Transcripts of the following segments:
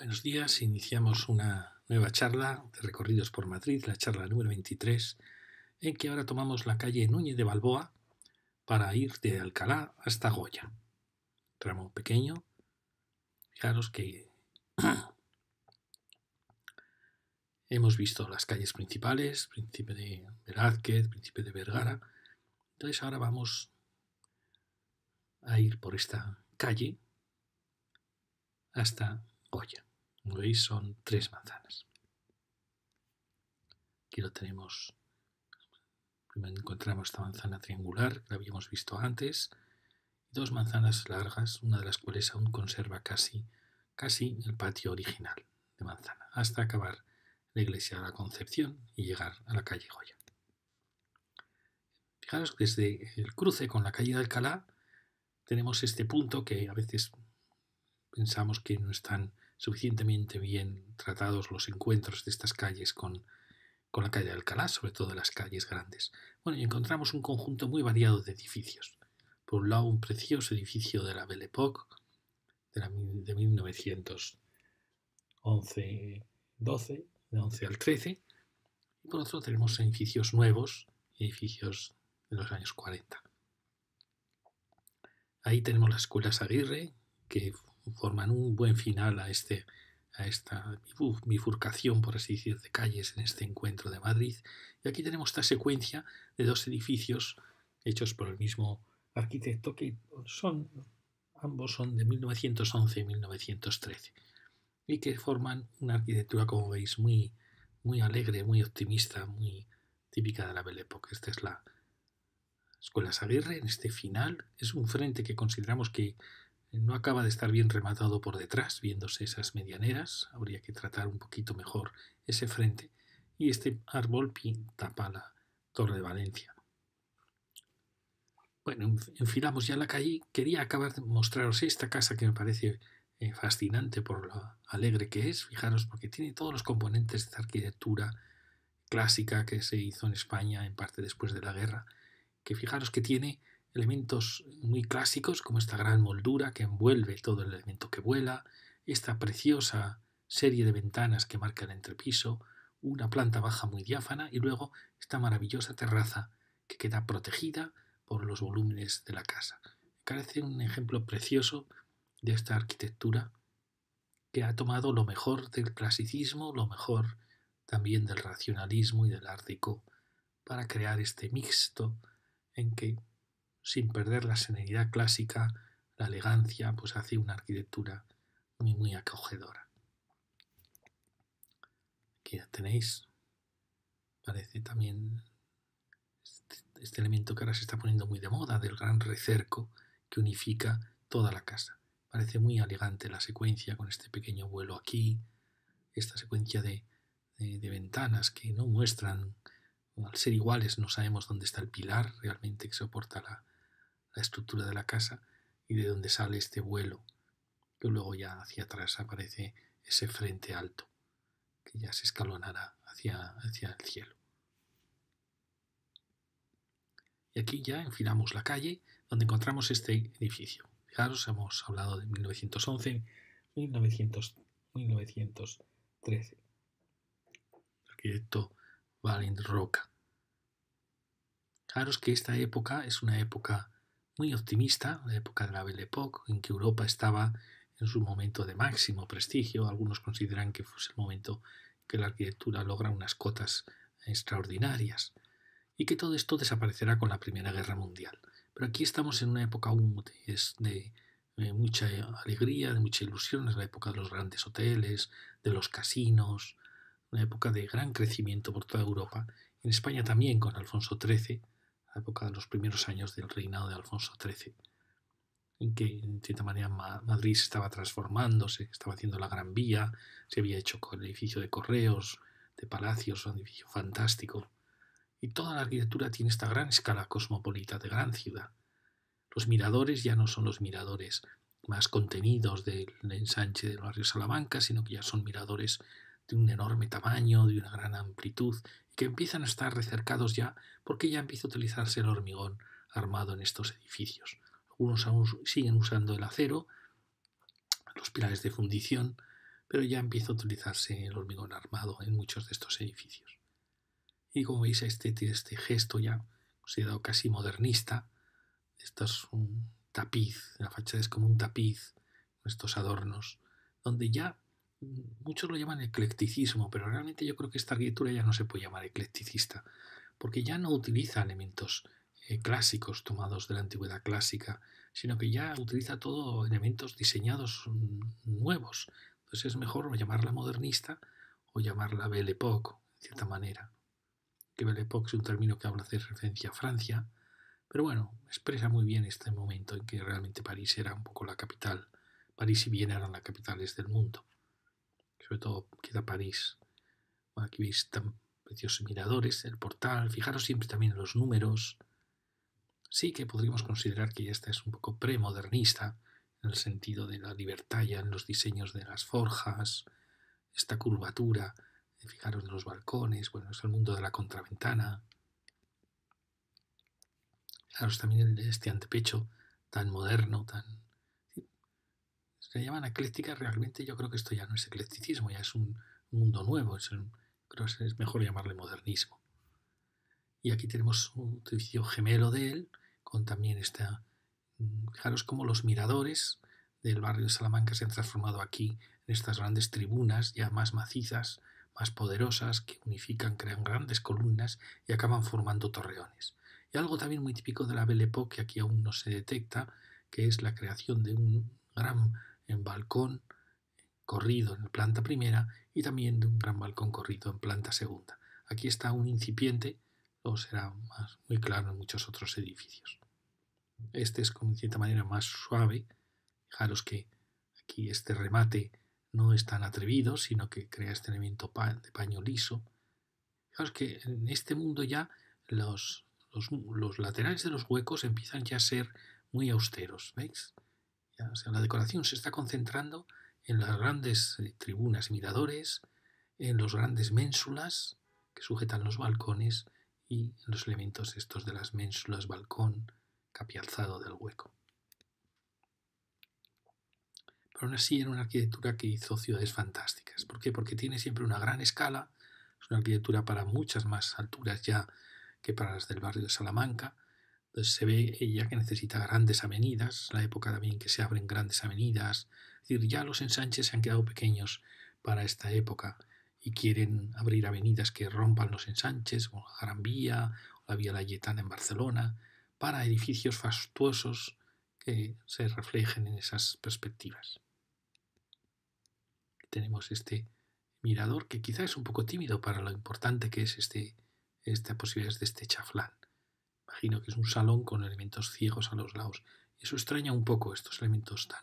Buenos días, iniciamos una nueva charla de recorridos por Madrid, la charla número 23, en que ahora tomamos la calle Núñez de Balboa para ir de Alcalá hasta Goya. Tramo pequeño. Fijaros que hemos visto las calles principales, Príncipe de Velázquez, Príncipe de Vergara. Entonces ahora vamos a ir por esta calle hasta Goya. Como veis, son tres manzanas. Aquí lo tenemos. Primero encontramos esta manzana triangular, que la habíamos visto antes. Dos manzanas largas, una de las cuales aún conserva casi, casi el patio original de manzana, hasta acabar la iglesia de la Concepción y llegar a la calle Goya. Fijaros que desde el cruce con la calle de Alcalá tenemos este punto que a veces pensamos que no es tan suficientemente bien tratados los encuentros de estas calles con, la calle de Alcalá, sobre todo las calles grandes. Bueno, y encontramos un conjunto muy variado de edificios. Por un lado, un precioso edificio de la Belle Époque, de, 1911, 12, de 11 al 13. Y por otro, tenemos edificios nuevos, edificios de los años 40. Ahí tenemos la Escuela Aguirre, que forman un buen final a, este, a esta bifurcación, por así decir, de calles en este encuentro de Madrid. Y aquí tenemos esta secuencia de dos edificios hechos por el mismo arquitecto que son, ambos son de 1911 y 1913 y que forman una arquitectura, como veis, muy, muy alegre, muy optimista, muy típica de la Belle Époque. Esta es la Escuela Aguirre en este final. Es un frente que consideramos que no acaba de estar bien rematado por detrás, viéndose esas medianeras, habría que tratar un poquito mejor ese frente, y este árbol pinta para la Torre de Valencia. Bueno, enfilamos ya la calle. Quería acabar de mostraros esta casa que me parece eh, fascinante por lo alegre que es. Fijaros, porque tiene todos los componentes de esta arquitectura clásica que se hizo en España, en parte después de la guerra. Que fijaros que tiene elementos muy clásicos como esta gran moldura que envuelve todo el elemento que vuela, esta preciosa serie de ventanas que marca el entrepiso, una planta baja muy diáfana y luego esta maravillosa terraza que queda protegida por los volúmenes de la casa. Carece un ejemplo precioso de esta arquitectura que ha tomado lo mejor del clasicismo, lo mejor también del racionalismo y del ártico para crear este mixto en que sin perder la serenidad clásica, la elegancia, pues hace una arquitectura muy, muy acogedora. Aquí ya tenéis, parece también este, este, elemento que ahora se está poniendo muy de moda, del gran recerco que unifica toda la casa. Parece muy elegante la secuencia con este pequeño vuelo aquí, esta secuencia de ventanas que no muestran, al ser iguales no sabemos dónde está el pilar realmente que soporta la, la estructura de la casa y de donde sale este vuelo, que luego ya hacia atrás aparece ese frente alto, que ya se escalonará hacia, hacia el cielo. Y aquí ya enfilamos la calle donde encontramos este edificio. Fijaros, hemos hablado de 1911, 1900, 1913. El arquitecto Valent Roca. Fijaros que esta época es una época muy optimista, la época de la Belle Époque, en que Europa estaba en su momento de máximo prestigio. Algunos consideran que fue el momento que la arquitectura logra unas cotas extraordinarias y que todo esto desaparecerá con la Primera Guerra Mundial. Pero aquí estamos en una época aún de, de, eh, mucha alegría, de mucha ilusión, es la época de los grandes hoteles, de los casinos, una época de gran crecimiento por toda Europa. En España también con Alfonso XIII la época de los primeros años del reinado de Alfonso XIII, en que de cierta manera Madrid se estaba transformando, se estaba haciendo la Gran Vía, se había hecho con el edificio de correos, de palacios, un edificio fantástico. Y toda la arquitectura tiene esta gran escala cosmopolita de gran ciudad. Los miradores ya no son los miradores más contenidos del ensanche del barrio Salamanca, sino que ya son miradores de un enorme tamaño, de una gran amplitud, que empiezan a estar recercados ya porque ya empieza a utilizarse el hormigón armado en estos edificios. Algunos aún siguen usando el acero, los pilares de fundición, pero ya empieza a utilizarse el hormigón armado en muchos de estos edificios. Y como veis, este, este gesto ya considerado casi modernista, esto es un tapiz, la fachada es como un tapiz, estos adornos, donde ya muchos lo llaman eclecticismo, pero realmente yo creo que esta arquitectura ya no se puede llamar eclecticista, porque ya no utiliza elementos eh, clásicos tomados de la antigüedad clásica, sino que ya utiliza todo elementos diseñados mm, nuevos. Entonces es mejor llamarla modernista o llamarla Belle Époque, en cierta manera. Que Belle Époque es un término que habla de referencia a Francia, pero bueno, expresa muy bien este momento en que realmente París era un poco la capital. París y Viena eran las capitales del mundo sobre todo queda París. aquí veis tan preciosos miradores, el portal, fijaros siempre también en los números. Sí que podríamos considerar que esta es un poco premodernista, en el sentido de la libertad ya en los diseños de las forjas, esta curvatura, eh, fijaros en los balcones, bueno, es el mundo de la contraventana. Fijaros también en este antepecho tan moderno, tan se llaman eclécticas, realmente yo creo que esto ya no es eclecticismo, ya es un mundo nuevo, es creo que es mejor llamarle modernismo. Y aquí tenemos un edificio gemelo de él, con también esta, mm, fijaros cómo los miradores del barrio de Salamanca se han transformado aquí en estas grandes tribunas ya más macizas, más poderosas, que unifican, crean grandes columnas y acaban formando torreones. Y algo también muy típico de la Belle Époque, que aquí aún no se detecta, que es la creación de un gran en balcón corrido en planta primera y también de un gran balcón corrido en planta segunda. Aquí está un incipiente, o será muy claro en muchos otros edificios. Este es, como de cierta manera, más suave. Fijaros que aquí este remate no es tan atrevido, sino que crea este elemento de paño liso. Fijaros que en este mundo ya los, los laterales de los huecos empiezan ya a ser muy austeros, ¿veis? la decoración se está concentrando en las grandes eh, tribunas y miradores, en los grandes ménsulas que sujetan los balcones y en los elementos estos de las ménsulas, balcón, capialzado del hueco. Pero aún así era una arquitectura que hizo ciudades fantásticas. ¿Por qué? Porque tiene siempre una gran escala, es una arquitectura para muchas más alturas ya que para las del barrio de Salamanca, entonces se ve eh, ya que necesita grandes avenidas, la época también que se abren grandes avenidas. Es decir, ya los ensanches se han quedado pequeños para esta época y quieren abrir avenidas que rompan los ensanches, como la Gran Vía o la Vía Layetana en Barcelona, para edificios fastuosos que se reflejen en esas perspectivas. Tenemos este mirador que quizá es un poco tímido para lo importante que es este, esta posibilidad de este chaflán. Imagino que es un salón con elementos ciegos a los lados. Eso extraña un poco estos elementos tan,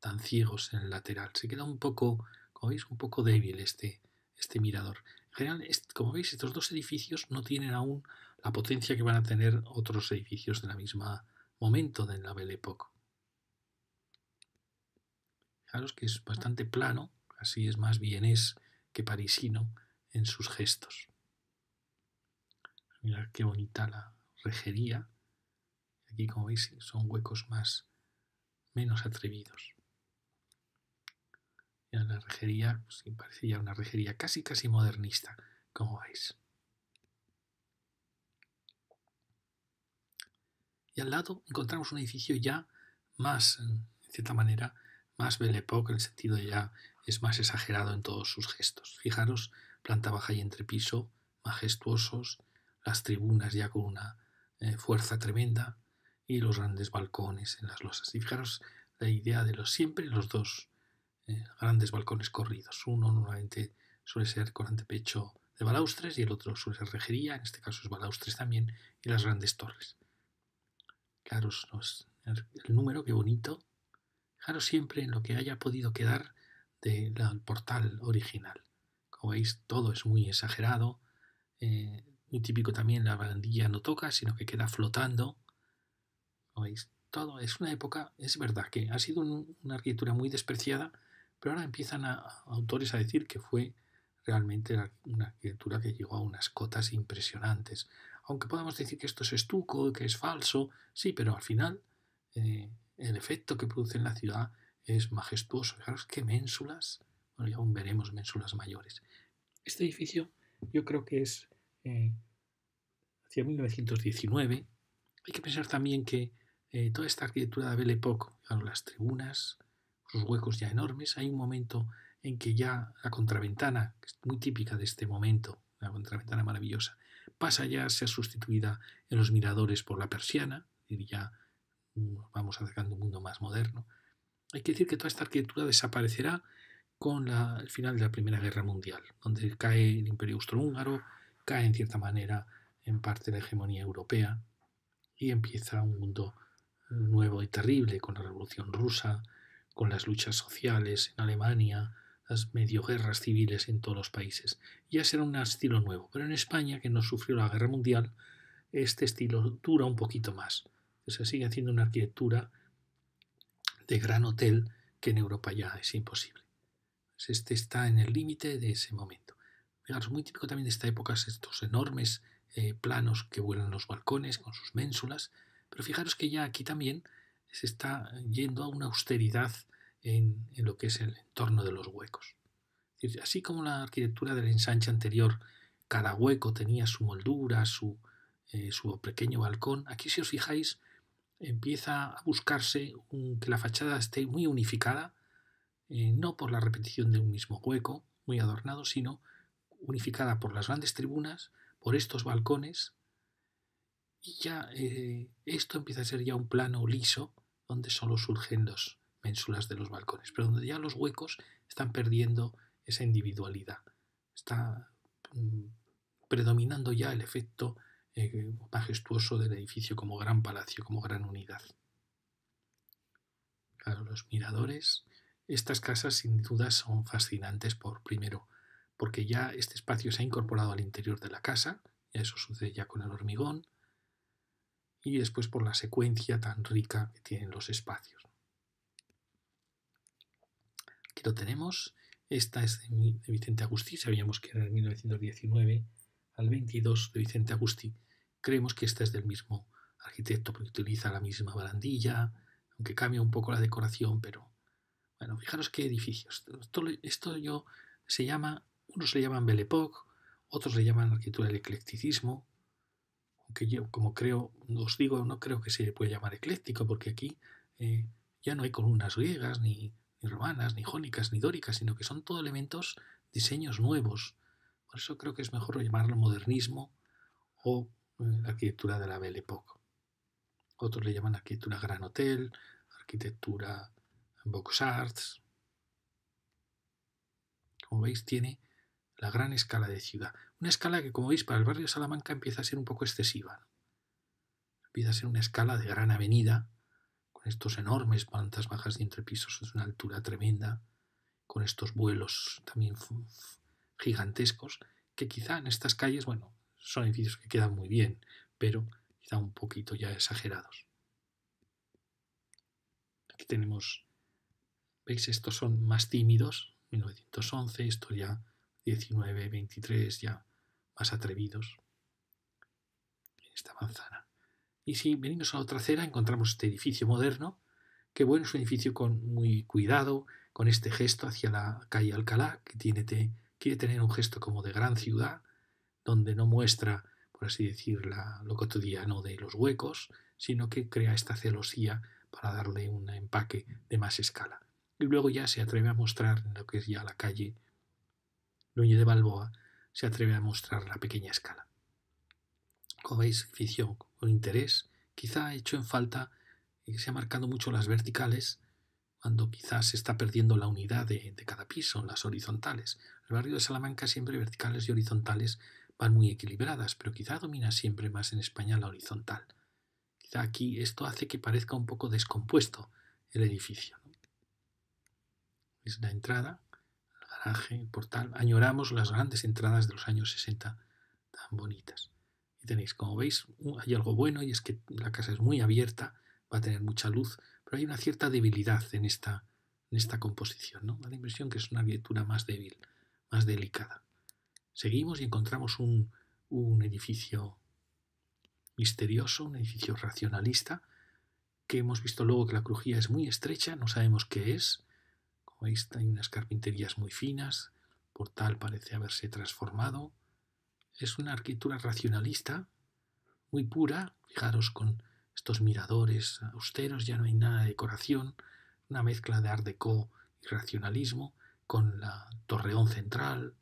tan ciegos en el lateral. Se queda un poco, como veis, un poco débil este, este mirador. En general, como veis, estos dos edificios no tienen aún la potencia que van a tener otros edificios de la misma momento de la Belle Époque. Fijaros que es bastante plano, así es más es que parisino en sus gestos. Mirad qué bonita la, rejería. Aquí, como veis, son huecos más menos atrevidos. una rejería, pues, parecía una rejería casi, casi modernista, como veis. Y al lado encontramos un edificio ya más, en cierta manera, más Belle Époque, en el sentido ya es más exagerado en todos sus gestos. Fijaros, planta baja y entrepiso, majestuosos, las tribunas ya con una eh, fuerza tremenda y los grandes balcones en las losas. Y fijaros la idea de los siempre los dos eh, grandes balcones corridos. Uno normalmente suele ser con antepecho de balaustres y el otro suele ser rejería, en este caso es balaustres también, y las grandes torres. Fijaros el, número, qué bonito. Fijaros siempre en lo que haya podido quedar del portal original. Como veis, todo es muy exagerado. Eh, típico también, la bandilla no toca, sino que queda flotando. veis? Todo es una época, es verdad que ha sido una arquitectura muy despreciada, pero ahora empiezan a, autores a decir que fue realmente una arquitectura que llegó a unas cotas impresionantes. Aunque podamos decir que esto es estuco, que es falso, sí, pero al final eh, el efecto que produce en la ciudad es majestuoso. Fijaros qué ménsulas, bueno, ya aún veremos ménsulas mayores. Este edificio yo creo que es eh, hacia 1919, hay que pensar también que eh, toda esta arquitectura de Belle Époque, las tribunas, sus huecos ya enormes, hay un momento en que ya la contraventana, que es muy típica de este momento, la contraventana maravillosa, pasa ya a ser sustituida en los miradores por la persiana, y ya mm, vamos acercando un mundo más moderno. Hay que decir que toda esta arquitectura desaparecerá con la, el final de la Primera Guerra Mundial, donde cae el Imperio Austrohúngaro, cae en cierta manera en parte la hegemonía europea y empieza un mundo nuevo y terrible con la Revolución rusa, con las luchas sociales en Alemania, las medio guerras civiles en todos los países. Ya será un estilo nuevo, pero en España, que no sufrió la guerra mundial, este estilo dura un poquito más. Se sigue haciendo una arquitectura de gran hotel que en Europa ya es imposible. Este está en el límite de ese momento. muy típico también de esta época estos enormes eh, planos que vuelan los balcones con sus ménsulas, pero fijaros que ya aquí también se está yendo a una austeridad en, lo que es el entorno de los huecos. Así como la arquitectura del ensanche anterior, cada hueco tenía su moldura, su, eh, pequeño balcón, aquí si os fijáis empieza a buscarse que la fachada esté muy unificada, eh, no por la repetición de un mismo hueco, muy adornado, sino unificada por las grandes tribunas, por estos balcones y ya eh, esto empieza a ser ya un plano liso donde solo surgen los mensulas de los balcones, pero donde ya los huecos están perdiendo esa individualidad. Está mm, predominando ya el efecto eh, majestuoso del edificio como gran palacio, como gran unidad. Claro, los miradores. Estas casas sin duda son fascinantes por, primero, porque ya este espacio se ha incorporado al interior de la casa, eso sucede ya con el hormigón, y después por la secuencia tan rica que tienen los espacios. Aquí lo tenemos, esta es de Vicente Agustí, sabíamos que era de 1919 al 22 de Vicente Agustí, creemos que esta es del mismo arquitecto porque utiliza la misma barandilla, aunque cambia un poco la decoración, pero bueno, fijaros qué edificios. Esto, esto yo se llama unos le llaman Belle Époque, otros le llaman arquitectura del eclecticismo, aunque yo, como creo, os digo, no creo que se le pueda llamar ecléctico, porque aquí eh, ya no hay columnas griegas, ni, romanas, ni jónicas, ni dóricas, sino que son todo elementos, diseños nuevos. Por eso creo que es mejor llamarlo modernismo o eh, la arquitectura de la Belle Époque. Otros le llaman arquitectura Gran Hotel, arquitectura Box Arts. Como veis, tiene la gran escala de ciudad. Una escala que, como veis, para el barrio de Salamanca empieza a ser un poco excesiva. Empieza a ser una escala de gran avenida, con estos enormes plantas bajas de entrepisos, es una altura tremenda, con estos vuelos también gigantescos, que quizá en estas calles, bueno, son edificios que quedan muy bien, pero quizá un poquito ya exagerados. Aquí tenemos, veis, estos son más tímidos, 1911, esto ya 19, 23, ya más atrevidos, en esta manzana. Y si venimos a la otra acera, encontramos este edificio moderno, que bueno, es un edificio con muy cuidado, con este gesto hacia la calle Alcalá, que tiene quiere tener un gesto como de gran ciudad, donde no muestra, por así decirlo lo cotidiano de los huecos, sino que crea esta celosía para darle un empaque de más escala. Y luego ya se atreve a mostrar lo que es ya la calle Núñez de Balboa se atreve a mostrar la pequeña escala. Como veis, ficción con interés, quizá ha hecho en falta que se ha marcado mucho las verticales, cuando quizás se está perdiendo la unidad de, cada piso, las horizontales. El barrio de Salamanca siempre verticales y horizontales van muy equilibradas, pero quizá domina siempre más en España la horizontal. Quizá aquí esto hace que parezca un poco descompuesto el edificio. Es la entrada, portal, añoramos las grandes entradas de los años 60 tan bonitas. Y tenéis, como veis, hay algo bueno y es que la casa es muy abierta, va a tener mucha luz, pero hay una cierta debilidad en esta, en esta composición, ¿no? la impresión que es una arquitectura más débil, más delicada. Seguimos y encontramos un, un edificio misterioso, un edificio racionalista, que hemos visto luego que la crujía es muy estrecha, no sabemos qué es, hay unas carpinterías muy finas, el portal parece haberse transformado. Es una arquitectura racionalista, muy pura, fijaros con estos miradores austeros, ya no hay nada de decoración, una mezcla de art déco y racionalismo con la torreón central,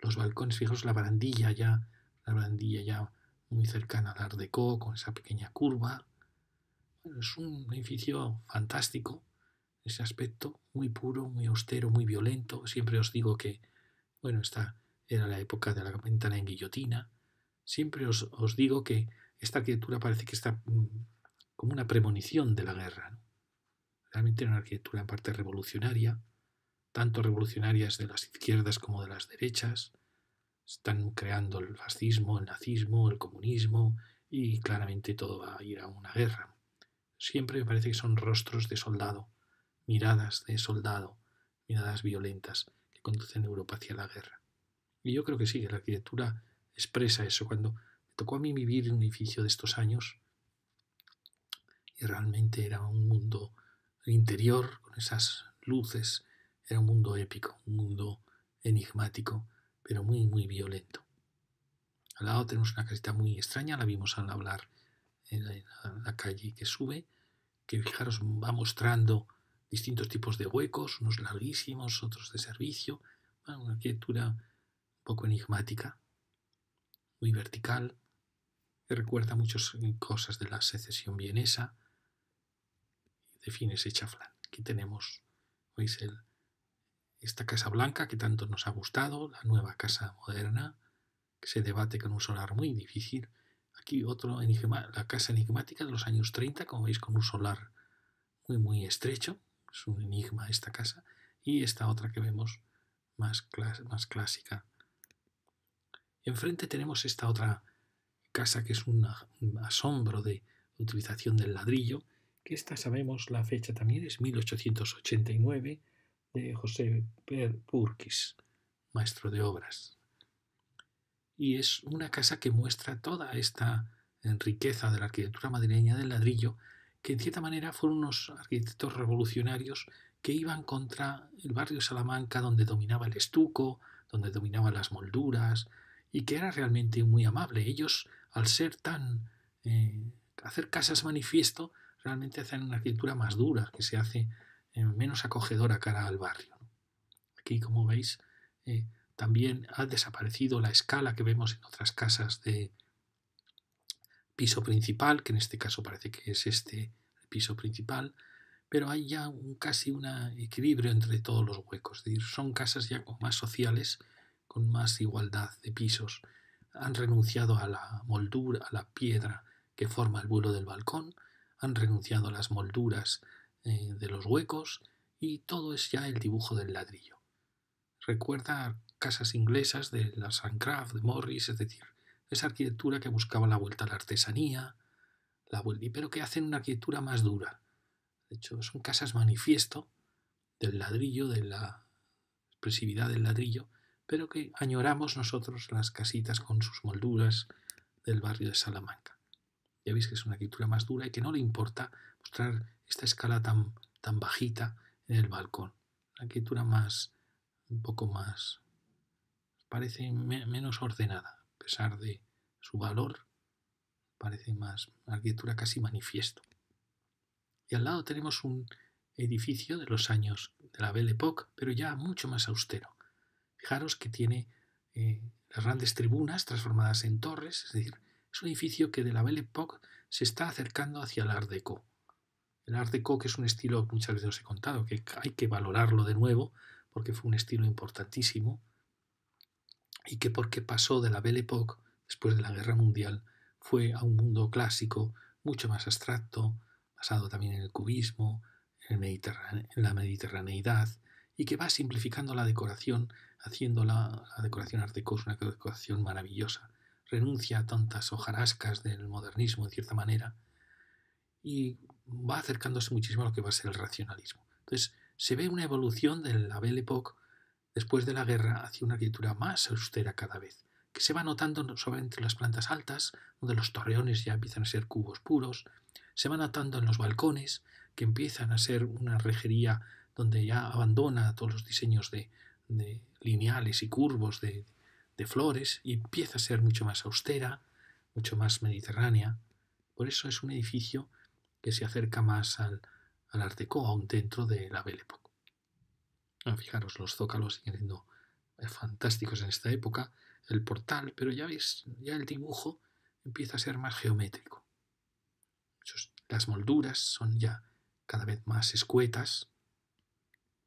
los balcones, fijos la barandilla ya, la barandilla ya muy cercana al art déco con esa pequeña curva. es un edificio fantástico ese aspecto muy puro, muy austero, muy violento. Siempre os digo que, bueno, esta era la época de la ventana en guillotina. Siempre os, digo que esta arquitectura parece que está mm, como una premonición de la guerra. Realmente era una arquitectura en parte revolucionaria, tanto revolucionarias de las izquierdas como de las derechas. Están creando el fascismo, el nazismo, el comunismo y claramente todo va a ir a una guerra. Siempre me parece que son rostros de soldado miradas de soldado, miradas violentas que conducen a Europa hacia la guerra. Y yo creo que sí, que la arquitectura expresa eso. Cuando me tocó a mí vivir en un edificio de estos años, y realmente era un mundo interior, con esas luces, era un mundo épico, un mundo enigmático, pero muy, muy violento. Al lado tenemos una casita muy extraña, la vimos al hablar en la, en la calle que sube, que fijaros va mostrando distintos tipos de huecos, unos larguísimos, otros de servicio, una arquitectura un poco enigmática, muy vertical, que recuerda muchas cosas de la secesión vienesa, define ese chaflán. Aquí tenemos, esta casa blanca que tanto nos ha gustado, la nueva casa moderna, que se debate con un solar muy difícil. Aquí otro enigma, la casa enigmática de los años 30, como veis, con un solar muy, muy estrecho, es un enigma esta casa, y esta otra que vemos más, más clásica. Enfrente tenemos esta otra casa que es un asombro de utilización del ladrillo, que esta sabemos la fecha también, es 1889, de José Per maestro de obras. Y es una casa que muestra toda esta riqueza de la arquitectura madrileña del ladrillo, que en cierta manera fueron unos arquitectos revolucionarios que iban contra el barrio Salamanca donde dominaba el estuco, donde dominaban las molduras, y que era realmente muy amable. Ellos, al ser tan... Eh, hacer casas manifiesto, realmente hacen una arquitectura más dura, que se hace eh, menos acogedora cara al barrio. Aquí, como veis, eh, también ha desaparecido la escala que vemos en otras casas de, piso principal, que en este caso parece que es este el piso principal, pero hay ya un, casi un equilibrio entre todos los huecos. son casas ya más sociales, con más igualdad de pisos. Han renunciado a la moldura, a la piedra que forma el vuelo del balcón, han renunciado a las molduras eh, de los huecos y todo es ya el dibujo del ladrillo. Recuerda casas inglesas de la Sancraft, de Morris, es decir, esa arquitectura que buscaba la vuelta a la artesanía, la vuelta, pero que hacen una arquitectura más dura. De hecho, son casas manifiesto del ladrillo, de la expresividad del ladrillo, pero que añoramos nosotros las casitas con sus molduras del barrio de Salamanca. Ya veis que es una arquitectura más dura y que no le importa mostrar esta escala tan, tan bajita en el balcón. Una arquitectura más, un poco más, parece menos ordenada, a pesar de su valor, parece más arquitectura casi manifiesto. Y al lado tenemos un edificio de los años de la Belle Époque, pero ya mucho más austero. Fijaros que tiene eh, las grandes tribunas transformadas en torres, es decir, es un edificio que de la Belle Époque se está acercando hacia el Art Deco. El Art Deco, que es un estilo que muchas veces os he contado, que hay que valorarlo de nuevo, porque fue un estilo importantísimo, y que porque pasó de la Belle Époque, después de la Guerra Mundial, fue a un mundo clásico mucho más abstracto, basado también en el cubismo, en, la mediterraneidad, y que va simplificando la decoración, haciendo la, decoración art una decoración maravillosa. Renuncia a tantas hojarascas del modernismo, en cierta manera, y va acercándose muchísimo a lo que va a ser el racionalismo. Entonces, se ve una evolución de la Belle Époque después de la guerra hacia una arquitectura más austera cada vez, que se va notando solamente en las plantas altas, donde los torreones ya empiezan a ser cubos puros, se va notando en los balcones, que empiezan a ser una rejería donde ya abandona todos los diseños de, lineales y curvos de, flores y empieza a ser mucho más austera, mucho más mediterránea. Por eso es un edificio que se acerca más al, arteco, aún dentro de la Belle Époque fijaros, ah, los zócalos siguen siendo eh, fantásticos en esta época. El portal, pero ya veis, ya el dibujo empieza a ser más geométrico. Las molduras son ya cada vez más escuetas.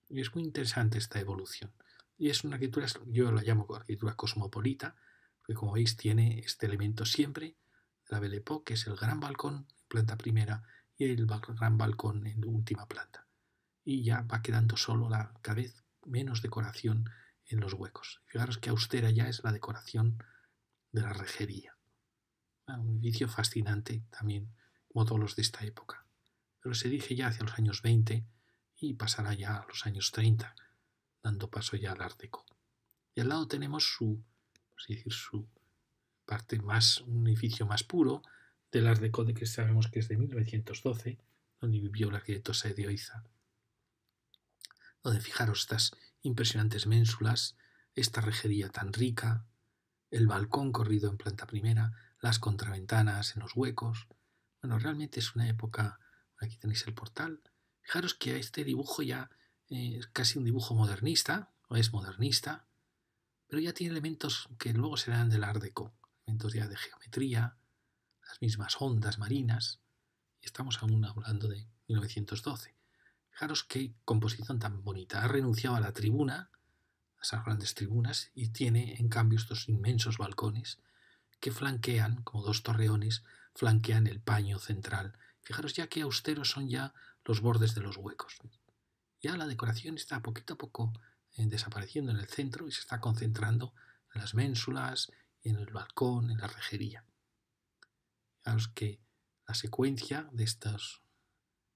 Y es muy interesante esta evolución. Y es una arquitectura, yo la llamo arquitectura cosmopolita, que como veis tiene este elemento siempre, la Belle Époque, que es el gran balcón en planta primera y el gran balcón en última planta y ya va quedando solo la, cada vez menos decoración en los huecos. Fijaros que austera ya es la decoración de la rejería. Ah, un edificio fascinante también, como todos los de esta época. Pero se dije ya hacia los años 20 y pasará ya a los años 30, dando paso ya al ardeco. Y al lado tenemos su, es decir, su parte más, un edificio más puro del ardeco de que sabemos que es de 1912, donde vivió el arquitecto de Oiza donde fijaros estas impresionantes ménsulas, esta rejería tan rica, el balcón corrido en planta primera, las contraventanas en los huecos. Bueno, realmente es una época. Aquí tenéis el portal. Fijaros que este dibujo ya es eh, casi un dibujo modernista, o es modernista, pero ya tiene elementos que luego serán del Art Deco, elementos ya de geometría, las mismas ondas marinas. Estamos aún hablando de 1912. Fijaros qué composición tan bonita. Ha renunciado a la tribuna, a esas grandes tribunas, y tiene en cambio estos inmensos balcones que flanquean, como dos torreones, flanquean el paño central. Fijaros ya qué austeros son ya los bordes de los huecos. Ya la decoración está poquito a poco eh, desapareciendo en el centro y se está concentrando en las ménsulas, en el balcón, en la rejería. Fijaros que la secuencia de estas,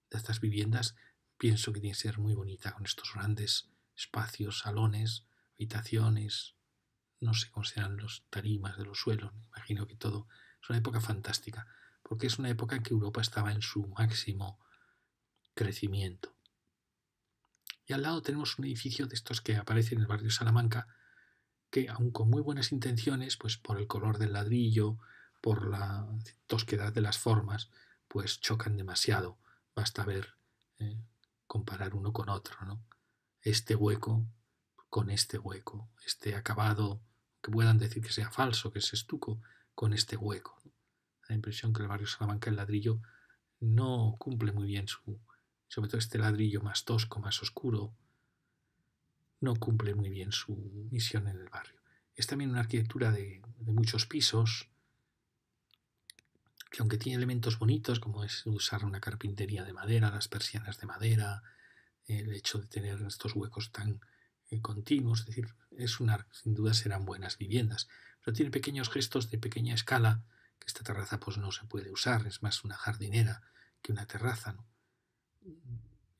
de estas viviendas pienso que tiene que ser muy bonita con estos grandes espacios, salones, habitaciones. No se consideran los tarimas de los suelos, me imagino que todo. Es una época fantástica, porque es una época en que Europa estaba en su máximo crecimiento. Y al lado tenemos un edificio de estos que aparece en el barrio Salamanca, que aun con muy buenas intenciones, pues por el color del ladrillo, por la tosquedad de las formas, pues chocan demasiado. Basta ver eh, comparar uno con otro, ¿no? Este hueco con este hueco, este acabado que puedan decir que sea falso, que es estuco, con este hueco. La impresión que el barrio Salamanca, el ladrillo, no cumple muy bien su, sobre todo este ladrillo más tosco, más oscuro, no cumple muy bien su misión en el barrio. Es también una arquitectura de muchos pisos, que aunque tiene elementos bonitos, como es usar una carpintería de madera, las persianas de madera, el hecho de tener estos huecos tan eh, continuos, es decir, es una, sin duda serán buenas viviendas, pero tiene pequeños gestos de pequeña escala, que esta terraza pues no se puede usar, es más una jardinera que una terraza,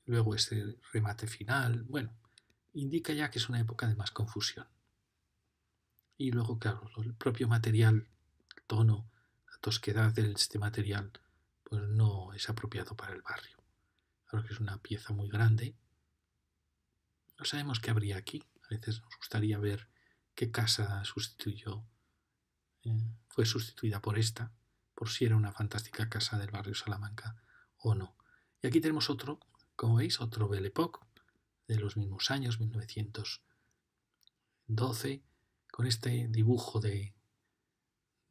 Luego ese remate final, bueno, indica ya que es una época de más confusión. Y luego, claro, el propio material, el tono, tosquedad de este material pues no es apropiado para el barrio. Ahora que es una pieza muy grande, no sabemos qué habría aquí. A veces nos gustaría ver qué casa sustituyó, eh, fue sustituida por esta, por si era una fantástica casa del barrio Salamanca o no. Y aquí tenemos otro, como veis, otro Belle Époque de los mismos años, 1912, con este dibujo de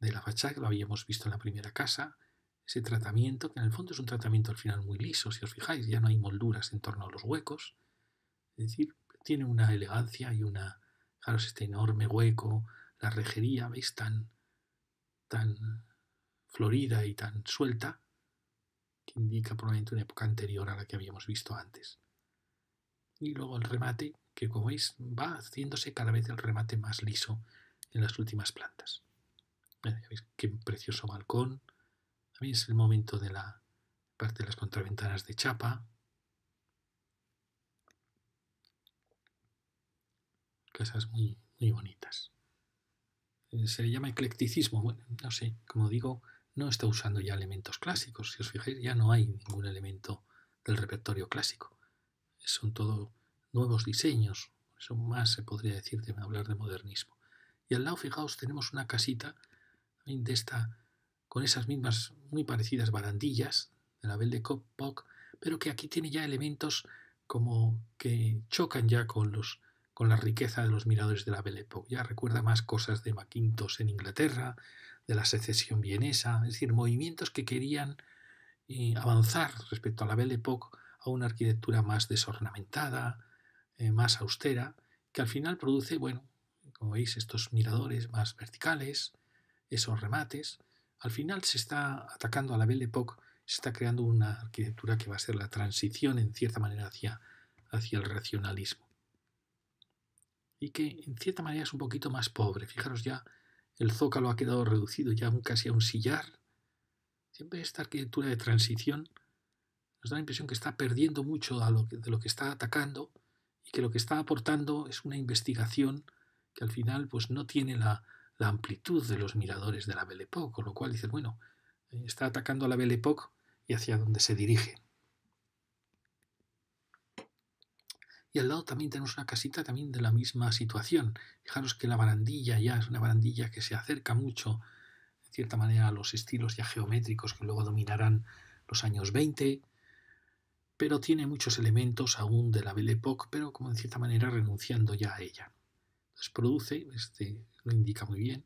de la fachada, que lo habíamos visto en la primera casa, ese tratamiento, que en el fondo es un tratamiento al final muy liso, si os fijáis, ya no hay molduras en torno a los huecos, es decir, tiene una elegancia y una, fijaros, este enorme hueco, la rejería, veis, tan, tan florida y tan suelta, que indica probablemente una época anterior a la que habíamos visto antes. Y luego el remate, que como veis va haciéndose cada vez el remate más liso en las últimas plantas veis qué precioso balcón. También es el momento de la parte de las contraventanas de chapa. Casas muy, muy bonitas. Eh, se le llama eclecticismo. Bueno, no sé, como digo, no está usando ya elementos clásicos. Si os fijáis, ya no hay ningún elemento del repertorio clásico. Son todos nuevos diseños. Eso más se podría decir de hablar de modernismo. Y al lado, fijaos, tenemos una casita con esas mismas muy parecidas barandillas de la Belle Époque, pero que aquí tiene ya elementos como que chocan ya con, los, con la riqueza de los miradores de la Belle Époque. Ya recuerda más cosas de Macintosh en Inglaterra, de la secesión vienesa, es decir, movimientos que querían eh, avanzar respecto a la Belle Époque a una arquitectura más desornamentada, eh, más austera, que al final produce, bueno, como veis, estos miradores más verticales, esos remates. Al final se está atacando a la Belle Époque, se está creando una arquitectura que va a ser la transición en cierta manera hacia, el racionalismo. Y que en cierta manera es un poquito más pobre. Fijaros ya, el zócalo ha quedado reducido ya casi a un sillar. Siempre esta arquitectura de transición nos da la impresión que está perdiendo mucho de lo que está atacando y que lo que está aportando es una investigación que al final pues no tiene la, la amplitud de los miradores de la Belle Époque, con lo cual dice, bueno, eh, está atacando a la Belle Époque y hacia dónde se dirige. Y al lado también tenemos una casita también de la misma situación. Fijaros que la barandilla ya es una barandilla que se acerca mucho, de cierta manera, a los estilos ya geométricos que luego dominarán los años 20, pero tiene muchos elementos aún de la Belle Époque, pero como en cierta manera renunciando ya a ella. Entonces produce este, lo indica muy bien.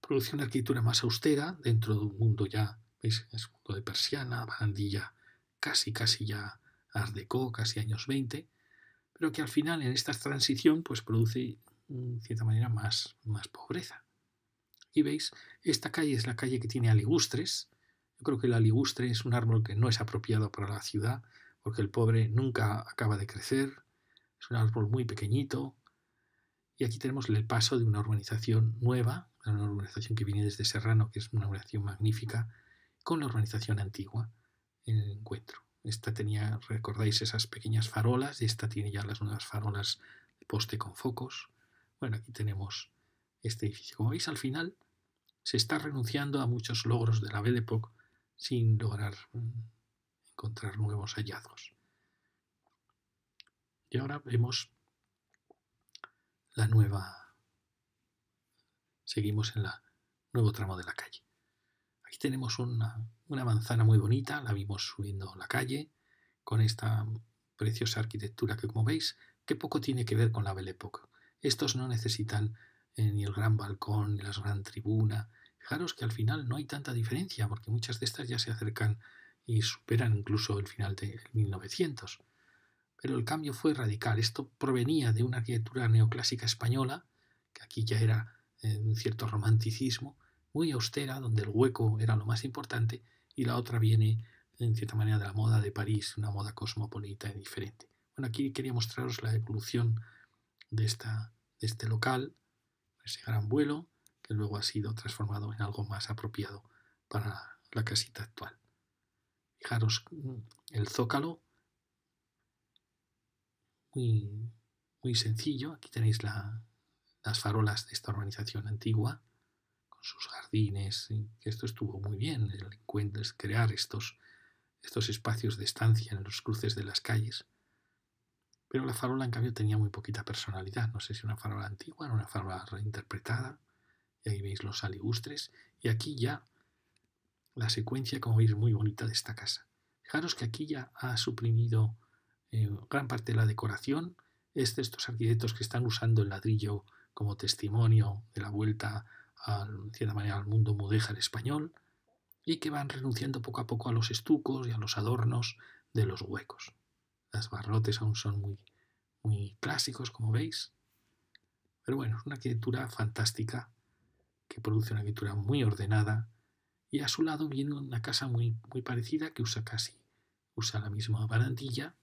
Produce una arquitectura más austera dentro de un mundo ya, es un mundo de persiana, bandilla casi, casi ya art casi años 20, pero que al final en esta transición pues produce de mm, cierta manera más, más pobreza. Y veis, esta calle es la calle que tiene aligustres. Yo creo que el aligustre es un árbol que no es apropiado para la ciudad, porque el pobre nunca acaba de crecer, es un árbol muy pequeñito, y aquí tenemos el paso de una organización nueva, una organización que viene desde Serrano, que es una organización magnífica, con la organización antigua en el encuentro. Esta tenía, recordáis, esas pequeñas farolas, y esta tiene ya las nuevas farolas de poste con focos. Bueno, aquí tenemos este edificio. Como veis, al final se está renunciando a muchos logros de la Belle Époque sin lograr mm, encontrar nuevos hallazgos. Y ahora vemos la nueva... Seguimos en el nuevo tramo de la calle. Aquí tenemos una, manzana muy bonita, la vimos subiendo la calle, con esta preciosa arquitectura que como veis, que poco tiene que ver con la Belle Époque. Estos no necesitan eh, ni el gran balcón, ni la gran tribuna. Fijaros que al final no hay tanta diferencia, porque muchas de estas ya se acercan y superan incluso el final del 1900 pero el cambio fue radical. Esto provenía de una arquitectura neoclásica española, que aquí ya era eh, un cierto romanticismo, muy austera, donde el hueco era lo más importante, y la otra viene, en cierta manera, de la moda de París, una moda cosmopolita y diferente. Bueno, aquí quería mostraros la evolución de, esta, de este local, ese gran vuelo, que luego ha sido transformado en algo más apropiado para la casita actual. Fijaros, mm, el zócalo muy, muy sencillo. Aquí tenéis las farolas de esta organización antigua, con sus jardines. Esto estuvo muy bien, el encuentro, es crear estos, estos espacios de estancia en los cruces de las calles. Pero la farola, en cambio, tenía muy poquita personalidad. No sé si una farola antigua, o una farola reinterpretada. Y ahí veis los aligustres. Y aquí ya la secuencia, como veis, muy bonita de esta casa. Fijaros que aquí ya ha suprimido eh, gran parte de la decoración es de estos arquitectos que están usando el ladrillo como testimonio de la vuelta, al, cierta manera, al mundo mudéjar español y que van renunciando poco a poco a los estucos y a los adornos de los huecos. Las barrotes aún son muy, muy clásicos, como veis. Pero bueno, es una arquitectura fantástica que produce una arquitectura muy ordenada y a su lado viene una casa muy, muy parecida que usa casi, usa la misma barandilla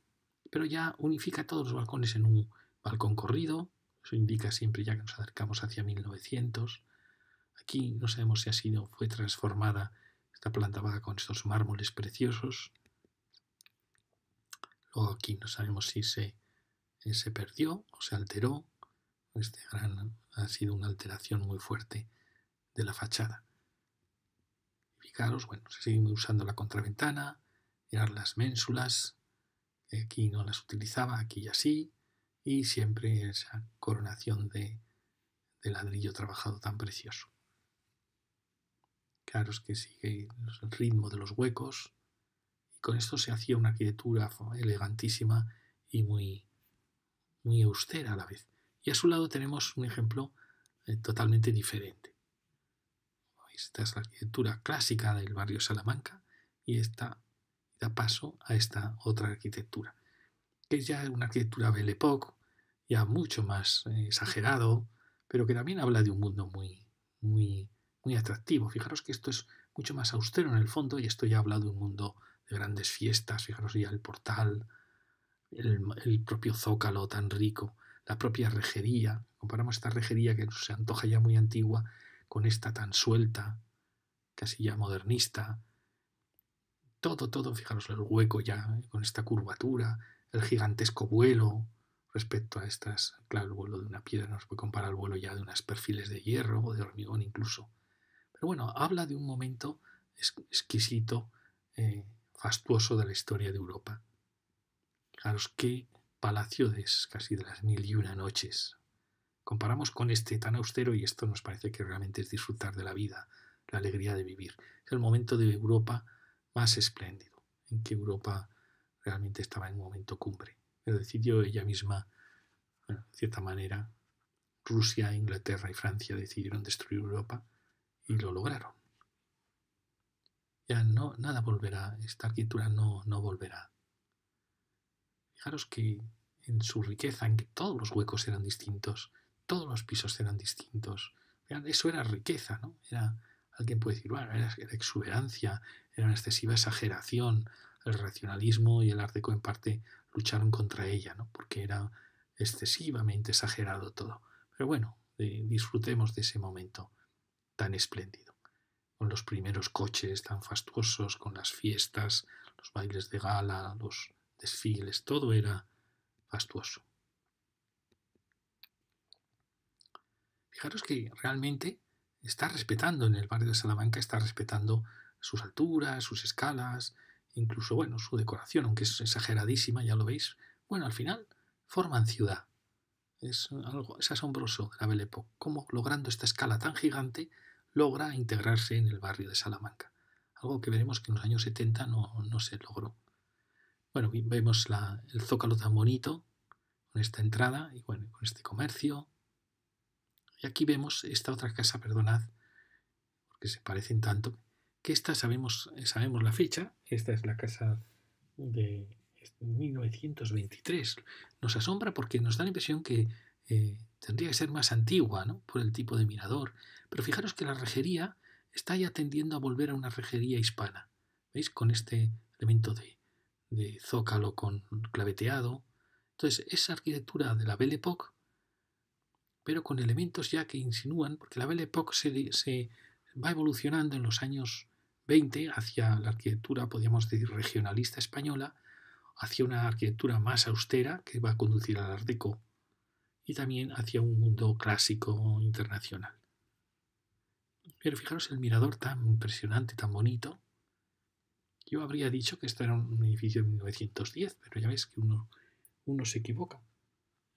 pero ya unifica todos los balcones en un balcón corrido. Eso indica siempre ya que nos acercamos hacia 1900. Aquí no sabemos si ha sido, fue transformada esta planta baja con estos mármoles preciosos. Luego aquí no sabemos si se, eh, se perdió o se alteró. Este gran ha sido una alteración muy fuerte de la fachada. Fijaros, bueno, se sigue usando la contraventana, mirar las ménsulas, aquí no las utilizaba, aquí ya sí, y siempre esa coronación de, ladrillo trabajado tan precioso. Claro es que sigue el ritmo de los huecos, y con esto se hacía una arquitectura elegantísima y muy, muy austera a la vez. Y a su lado tenemos un ejemplo eh, totalmente diferente. Esta es la arquitectura clásica del barrio Salamanca y esta paso a esta otra arquitectura, que es ya una arquitectura Belle Époque, ya mucho más eh, exagerado, pero que también habla de un mundo muy, muy, muy atractivo. Fijaros que esto es mucho más austero en el fondo y esto ya habla de un mundo de grandes fiestas, fijaros ya el portal, el, el propio zócalo tan rico, la propia rejería. Comparamos esta rejería que se antoja ya muy antigua con esta tan suelta, casi ya modernista, todo, todo, fijaros el hueco ya, ¿eh? con esta curvatura, el gigantesco vuelo respecto a estas, claro, el vuelo de una piedra no puede comparar el vuelo ya de unas perfiles de hierro o de hormigón incluso. Pero bueno, habla de un momento exquisito, eh, fastuoso de la historia de Europa. Fijaros qué palacio de casi de las mil y una noches. Comparamos con este tan austero y esto nos parece que realmente es disfrutar de la vida, la alegría de vivir. Es el momento de Europa más espléndido, en que Europa realmente estaba en un momento cumbre. decidió ella misma, cierta manera, Rusia, Inglaterra y Francia decidieron destruir Europa y lo lograron. Ya no, nada volverá, esta arquitectura no, no volverá. Fijaros que en su riqueza, en que todos los huecos eran distintos, todos los pisos eran distintos. Eso era riqueza, ¿no? Era alguien puede decir, bueno, era, era exuberancia, era una excesiva exageración. El racionalismo y el arteco en parte lucharon contra ella, porque era excesivamente exagerado todo. Pero bueno, eh, disfrutemos de ese momento tan espléndido, con los primeros coches tan fastuosos, con las fiestas, los bailes de gala, los desfiles, todo era fastuoso. Fijaros que realmente está respetando en el barrio de Salamanca, está respetando sus alturas, sus escalas, incluso, bueno, su decoración, aunque es exageradísima, ya lo veis, bueno, al final forman ciudad. Es algo es asombroso de la Belle Époque, cómo logrando esta escala tan gigante logra integrarse en el barrio de Salamanca, algo que veremos que en los años 70 no, se logró. Bueno, vemos el zócalo tan bonito con esta entrada y bueno, con este comercio. Y aquí vemos esta otra casa, perdonad, porque se parecen tanto, que esta sabemos, eh, sabemos la fecha, esta es la casa de 1923. Nos asombra porque nos da la impresión que eh, tendría que ser más antigua, ¿no? Por el tipo de mirador. Pero fijaros que la rejería está ya tendiendo a volver a una rejería hispana. ¿Veis? Con este elemento de, zócalo con claveteado. Entonces, esa arquitectura de la Belle Époque, pero con elementos ya que insinúan, porque la Belle Époque se va evolucionando en los años hacia la arquitectura, podríamos decir, regionalista española, hacia una arquitectura más austera que va a conducir al Art Deco y también hacia un mundo clásico internacional. Pero fijaros el mirador tan impresionante, tan bonito. Yo habría dicho que esto era un edificio de 1910, pero ya ves que uno, se equivoca.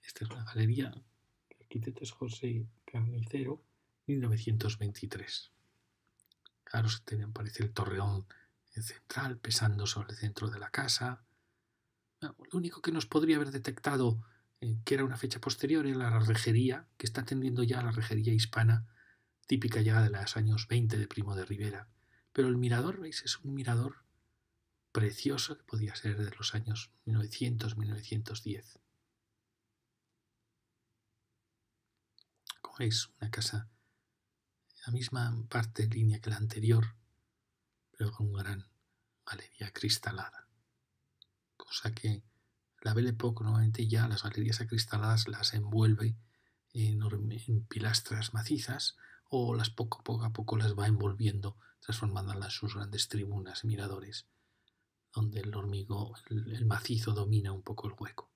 Esta es la galería de arquitectos José Carnicero, 1923. Claro, se te aparece el torreón central pesando sobre el centro de la casa. lo único que nos podría haber detectado eh, que era una fecha posterior era la rejería, que está atendiendo ya a la rejería hispana, típica ya de los años 20 de Primo de Rivera. Pero el mirador, veis, es un mirador precioso que podía ser de los años 1900-1910. Como veis, una casa la misma parte línea que la anterior, pero con una gran galería cristalada Cosa que la Belle Époque normalmente ya las galerías acristaladas las envuelve en, pilastras macizas o las poco, a poco las va envolviendo, transformándolas en sus grandes tribunas y miradores, donde el hormigón el, macizo domina un poco el hueco.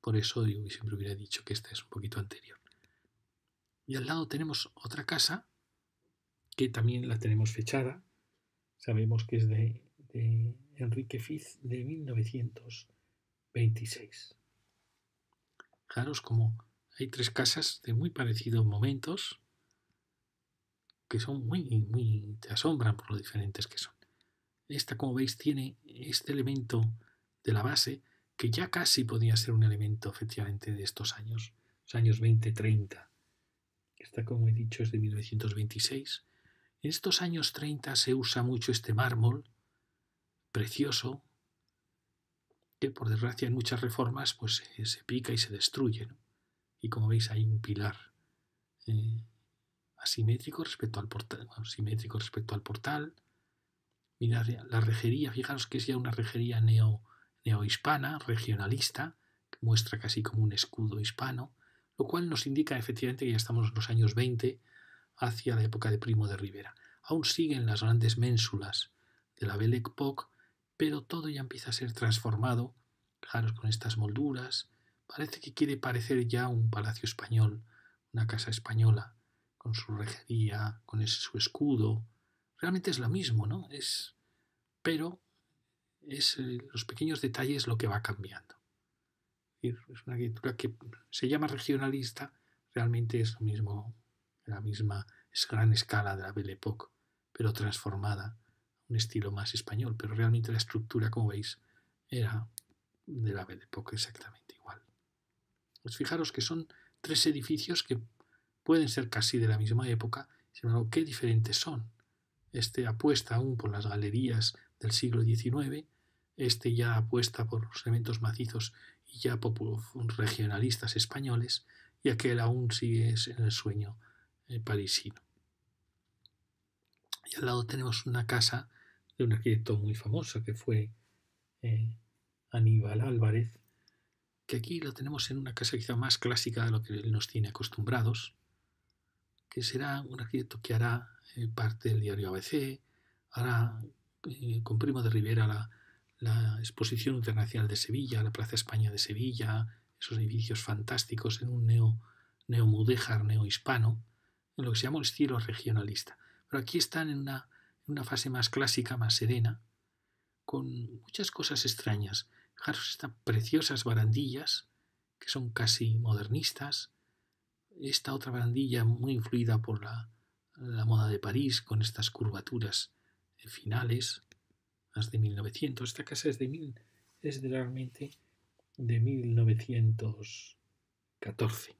Por eso yo siempre hubiera dicho que esta es un poquito anterior. Y al lado tenemos otra casa que también la tenemos fechada. Sabemos que es de, Enrique Fiz de 1926. Fijaros como hay tres casas de muy parecidos momentos que son muy, muy, te asombran por lo diferentes que son. Esta, como veis, tiene este elemento de la base que ya casi podía ser un elemento efectivamente de estos años, los años 20, 30 esta, como he dicho, es de 1926. En estos años 30 se usa mucho este mármol precioso, que por desgracia en muchas reformas pues, eh, se pica y se destruye. Y como veis hay un pilar eh, asimétrico respecto al portal, respecto al portal. Mirad la rejería, fijaros que es ya una rejería neo, neohispana, regionalista, que muestra casi como un escudo hispano lo cual nos indica efectivamente que ya estamos en los años 20 hacia la época de Primo de Rivera. Aún siguen las grandes ménsulas de la Belle Époque, pero todo ya empieza a ser transformado. Fijaros con estas molduras. Parece que quiere parecer ya un palacio español, una casa española, con su rejería, con su escudo. Realmente es lo mismo, ¿no? Es, pero es eh, los pequeños detalles lo que va cambiando es una arquitectura que se llama regionalista, realmente es lo mismo, la misma es gran escala de la Belle Époque, pero transformada a un estilo más español, pero realmente la estructura, como veis, era de la Belle Époque exactamente igual. Pues fijaros que son tres edificios que pueden ser casi de la misma época, sino que qué diferentes son. Este apuesta aún por las galerías del siglo XIX, este ya apuesta por los elementos macizos y ya regionalistas españoles, y aquel aún sigue en el sueño eh, parisino. Y al lado tenemos una casa de un arquitecto muy famoso que fue eh, Aníbal Álvarez, que aquí lo tenemos en una casa quizá más clásica de lo que él nos tiene acostumbrados, que será un arquitecto que hará eh, parte del diario ABC, hará con Primo de Rivera la la Exposición Internacional de Sevilla, la Plaza España de Sevilla, esos edificios fantásticos en un neo, neo hispano en lo que se llama el estilo regionalista. Pero aquí están en una, fase más clásica, más serena, con muchas cosas extrañas. Fijaros estas preciosas barandillas, que son casi modernistas. Esta otra barandilla muy influida por la, la moda de París, con estas curvaturas finales más de 1900. Esta casa es de, es realmente de 1914.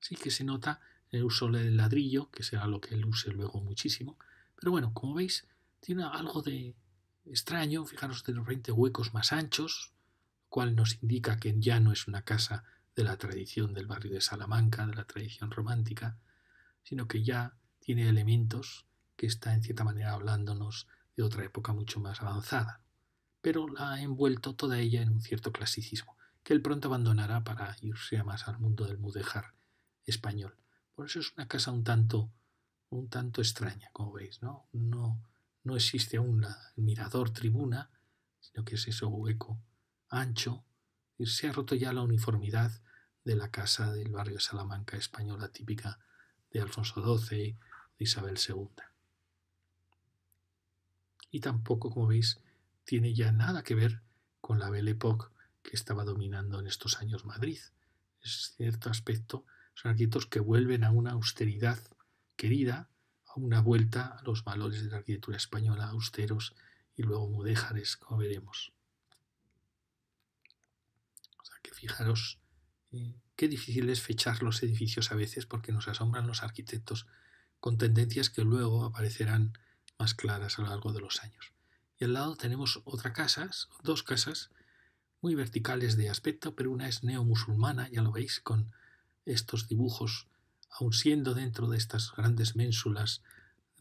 Sí que se nota el uso del ladrillo, que será lo que él use luego muchísimo. Pero bueno, como veis, tiene algo de extraño. Fijaros de los 20 huecos más anchos, lo cual nos indica que ya no es una casa de la tradición del barrio de Salamanca, de la tradición romántica, sino que ya tiene elementos que está en cierta manera hablándonos de otra época mucho más avanzada, pero la ha envuelto toda ella en un cierto clasicismo, que él pronto abandonará para irse más al mundo del mudéjar español. Por eso es una casa un tanto, un tanto extraña, como veis, ¿no? No, no existe aún mirador tribuna, sino que es ese hueco, ancho, y se ha roto ya la uniformidad de la casa del barrio Salamanca española típica de Alfonso XII y de Isabel II y tampoco, como veis, tiene ya nada que ver con la Belle Époque que estaba dominando en estos años Madrid. Es cierto aspecto, son arquitectos que vuelven a una austeridad querida, a una vuelta a los valores de la arquitectura española, austeros y luego mudéjares, como veremos. O sea que fijaros eh, qué difícil es fechar los edificios a veces porque nos asombran los arquitectos con tendencias que luego aparecerán más claras a lo largo de los años. Y al lado tenemos otra casa, dos casas muy verticales de aspecto, pero una es neomusulmana, ya lo veis, con estos dibujos, aun siendo dentro de estas grandes ménsulas,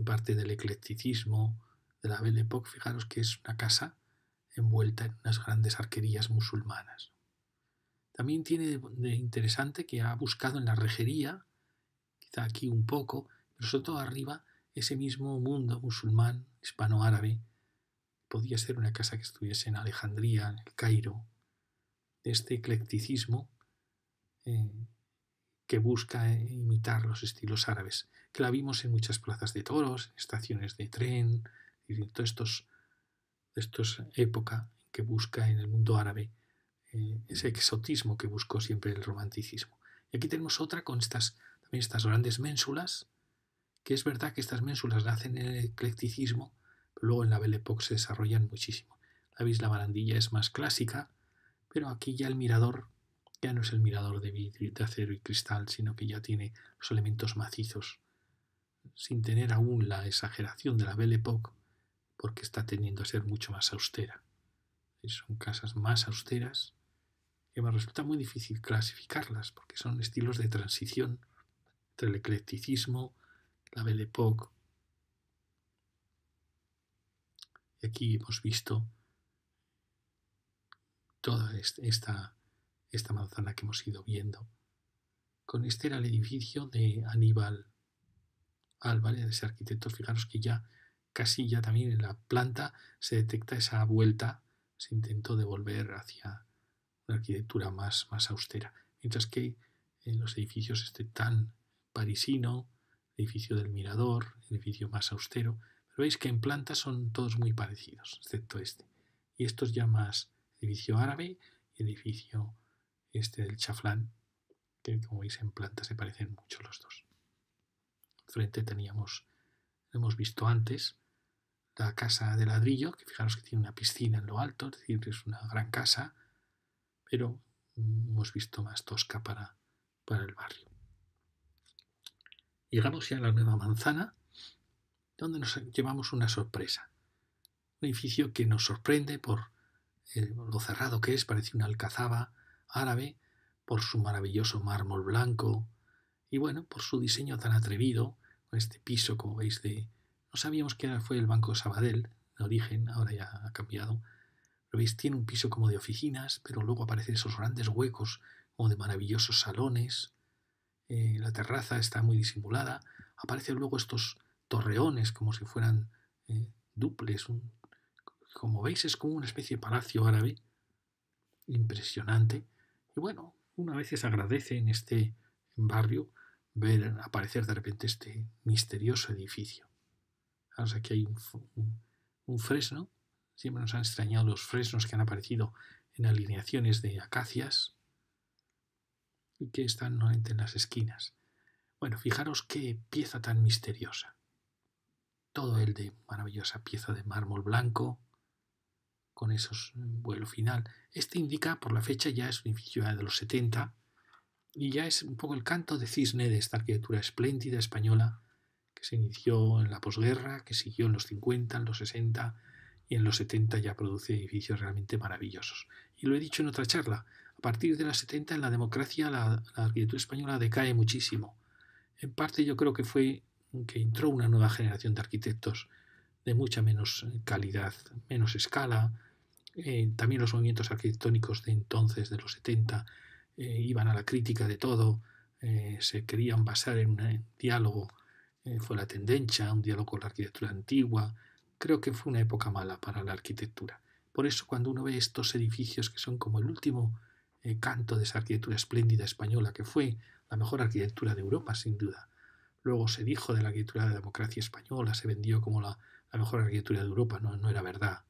parte del eclecticismo de la Belle Époque, fijaros que es una casa envuelta en unas grandes arquerías musulmanas. También tiene de interesante que ha buscado en la rejería, quizá aquí un poco, pero sobre todo arriba, ese mismo mundo musulmán hispano-árabe podía ser una casa que estuviese en Alejandría, en el Cairo, de este eclecticismo eh, que busca eh, imitar los estilos árabes, que la vimos en muchas plazas de toros, estaciones de tren, y en todas estos, estos época que busca en el mundo árabe eh, ese exotismo que buscó siempre el romanticismo. Y aquí tenemos otra con estas, también estas grandes ménsulas, que es verdad que estas ménsulas nacen en el eclecticismo, pero luego en la Belle Époque se desarrollan muchísimo. La Isla Barandilla es más clásica, pero aquí ya el mirador ya no es el mirador de vidrio, de acero y cristal, sino que ya tiene los elementos macizos, sin tener aún la exageración de la Belle Époque, porque está tendiendo a ser mucho más austera. son casas más austeras que me resulta muy difícil clasificarlas, porque son estilos de transición entre el eclecticismo, la Belle Y aquí hemos visto toda esta, esta manzana que hemos ido viendo. Con este era el edificio de Aníbal Álvarez, de ese arquitecto. Fijaros que ya casi ya también en la planta se detecta esa vuelta, se intentó devolver hacia una arquitectura más, más austera. Mientras que en los edificios este tan parisino, edificio del mirador, edificio más austero, pero veis que en planta son todos muy parecidos, excepto este. Y estos ya más edificio árabe y edificio este del chaflán, que como veis en planta se parecen mucho los dos. Frente teníamos, hemos visto antes, la casa de ladrillo, que fijaros que tiene una piscina en lo alto, es decir, es una gran casa, pero hemos visto más tosca para, para el barrio. Llegamos ya a la nueva manzana, donde nos llevamos una sorpresa. Un edificio que nos sorprende por eh, lo cerrado que es, parece una alcazaba árabe, por su maravilloso mármol blanco y bueno, por su diseño tan atrevido, con este piso, como veis, de... No sabíamos que era, fue el Banco Sabadell, de origen, ahora ya ha cambiado. Pero veis, tiene un piso como de oficinas, pero luego aparecen esos grandes huecos como de maravillosos salones, eh, la terraza está muy disimulada, aparecen luego estos torreones como si fueran eh, duples, como veis es como una especie de palacio árabe, impresionante, y bueno, una vez se agradece en este barrio ver aparecer de repente este misterioso edificio. aquí hay un, un fresno, siempre nos han extrañado los fresnos que han aparecido en alineaciones de acacias, que están normalmente en las esquinas. Bueno, fijaros qué pieza tan misteriosa. Todo el de maravillosa pieza de mármol blanco, con esos eh, vuelo final. Este indica, por la fecha, ya es un edificio de los 70, y ya es un poco el canto de cisne de esta arquitectura espléndida española que se inició en la posguerra, que siguió en los 50, en los 60 y en los 70 ya produce edificios realmente maravillosos. Y lo he dicho en otra charla, a partir de las 70 en la democracia la, arquitectura española decae muchísimo. En parte yo creo que fue que entró una nueva generación de arquitectos de mucha menos calidad, menos escala. Eh, también los movimientos arquitectónicos de entonces, de los 70, eh, iban a la crítica de todo, eh, se querían basar en un diálogo, fue la tendencia, un diálogo con la arquitectura antigua. Creo que fue una época mala para la arquitectura. Por eso cuando uno ve estos edificios que son como el último canto de esa arquitectura espléndida española que fue la mejor arquitectura de Europa, sin duda. Luego se dijo de la arquitectura de la democracia española, se vendió como la, la mejor arquitectura de Europa, no, no era verdad.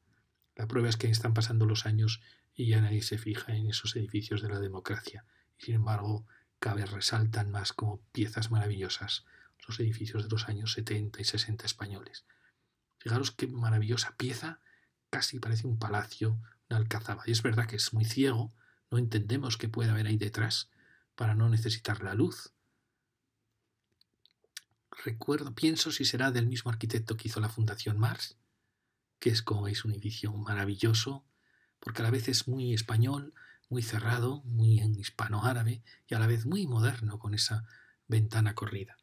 La prueba es que están pasando los años y ya nadie se fija en esos edificios de la democracia. Y sin embargo, cada vez resaltan más como piezas maravillosas los edificios de los años 70 y 60 españoles. Fijaros qué maravillosa pieza, casi parece un palacio, una alcazaba. Y es verdad que es muy ciego, no entendemos qué puede haber ahí detrás para no necesitar la luz. Recuerdo, pienso si será del mismo arquitecto que hizo la Fundación Mars, que es como es un edificio maravilloso, porque a la vez es muy español, muy cerrado, muy en hispano-árabe y a la vez muy moderno con esa ventana corrida.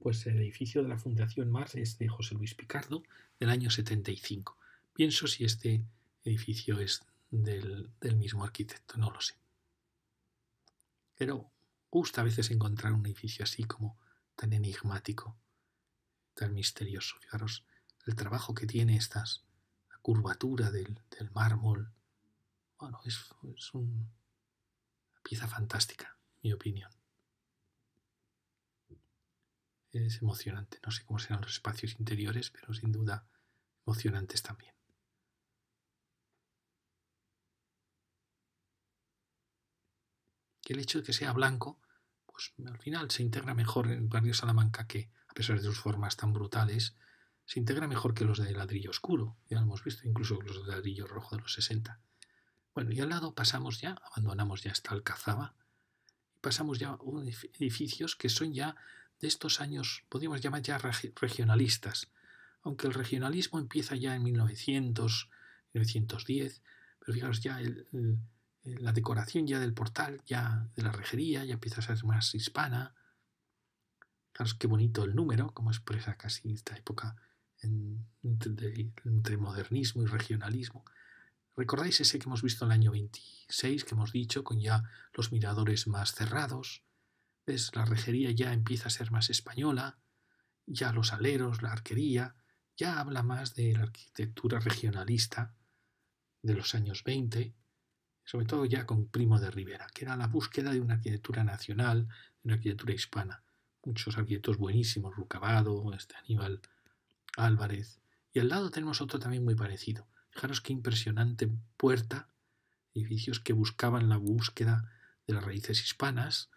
Pues el edificio de la Fundación Mars es de José Luis Picardo del año 75. Pienso si este edificio es del, del mismo arquitecto, no lo sé. Pero gusta a veces encontrar un edificio así como tan enigmático, tan misterioso. Fijaros el trabajo que tiene estas, la curvatura del, mármol. Bueno, es, es una pieza fantástica, mi opinión. Es emocionante, no sé cómo serán los espacios interiores, pero sin duda emocionantes también. que el hecho de que sea blanco, pues al final se integra mejor en el barrio Salamanca que, a pesar de sus formas tan brutales, se integra mejor que los de ladrillo oscuro, ya lo hemos visto, incluso los de ladrillo rojo de los 60. Bueno, y al lado pasamos ya, abandonamos ya esta alcazaba, y pasamos ya a edificios que son ya de estos años, podríamos llamar ya regionalistas, aunque el regionalismo empieza ya en 1900, 1910, pero fijaros ya el eh, la decoración ya del portal, ya de la rejería, ya empieza a ser más hispana. Claro qué bonito el número, como expresa casi esta época entre modernismo y regionalismo. ¿Recordáis ese que hemos visto en el año 26, que hemos dicho, con ya los miradores más cerrados? La rejería ya empieza a ser más española, ya los aleros, la arquería, ya habla más de la arquitectura regionalista de los años 20 sobre todo ya con Primo de Rivera, que era la búsqueda de una arquitectura nacional, de una arquitectura hispana. Muchos arquitectos buenísimos, Rucabado, este Aníbal Álvarez. Y al lado tenemos otro también muy parecido. Fijaros qué impresionante puerta, edificios que buscaban la búsqueda de las raíces hispanas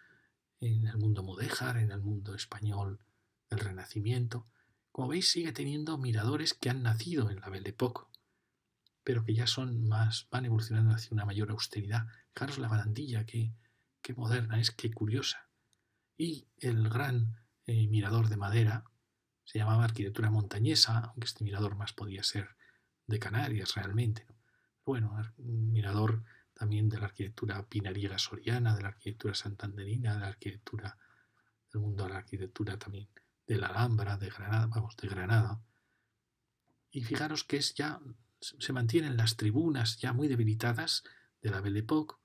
en el mundo mudéjar, en el mundo español del Renacimiento. Como veis, sigue teniendo miradores que han nacido en la Belle Époque pero que ya son más, van evolucionando hacia una mayor austeridad. Fijaros la barandilla, qué, moderna es, qué curiosa. Y el gran eh, mirador de madera, se llamaba arquitectura montañesa, aunque este mirador más podía ser de Canarias realmente. Bueno, un mirador también de la arquitectura pinariega soriana, de la arquitectura santanderina, de la arquitectura del mundo de la arquitectura también de la Alhambra, de Granada, vamos, de Granada. Y fijaros que es ya se mantienen las tribunas ya muy debilitadas de la Belle Époque.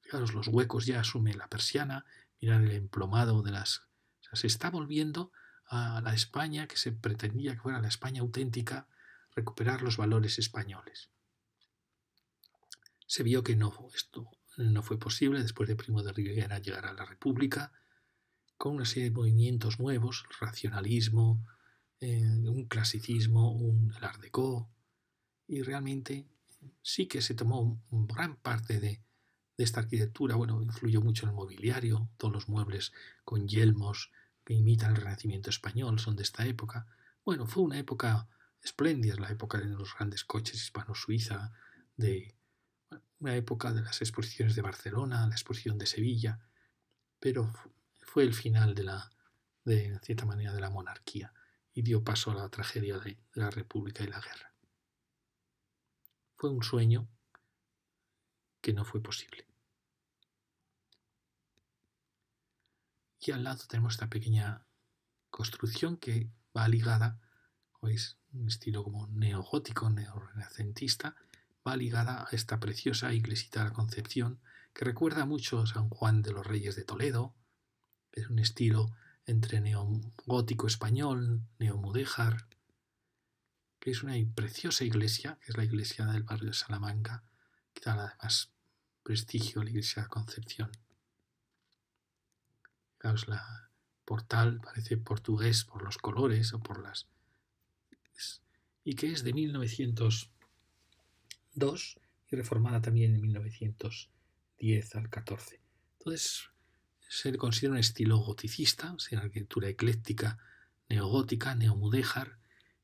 Fijaros, los huecos ya asume la persiana, Mirad el emplomado de las... se está volviendo a la España que se pretendía que fuera la España auténtica, recuperar los valores españoles. Se vio que no, esto no fue posible después de Primo de Rivera llegar a la República, con una serie de movimientos nuevos, racionalismo, eh, un clasicismo, un el art y realmente sí que se tomó gran parte de, esta arquitectura. Bueno, influyó mucho en el mobiliario, todos los muebles con yelmos que imitan el Renacimiento español son de esta época. Bueno, fue una época espléndida, la época de los grandes coches hispano-suiza, de una época de las exposiciones de Barcelona, la exposición de Sevilla, pero fue el final de la, de cierta manera, de la monarquía y dio paso a la tragedia de la República y la guerra fue un sueño que no fue posible. Y al lado tenemos esta pequeña construcción que va ligada, es un estilo como neogótico, neorrenacentista, va ligada a esta preciosa iglesita de la Concepción que recuerda mucho a San Juan de los Reyes de Toledo. Es un estilo entre neogótico español, neomudéjar, que es una preciosa iglesia, que es la iglesia del barrio de Salamanca, que da además prestigio a la iglesia de Concepción. Fijaos, la portal parece portugués por los colores o por las... y que es de 1902 y reformada también en 1910 al 14. Entonces se le considera un estilo goticista, o sea, arquitectura ecléctica, neogótica, neomudéjar,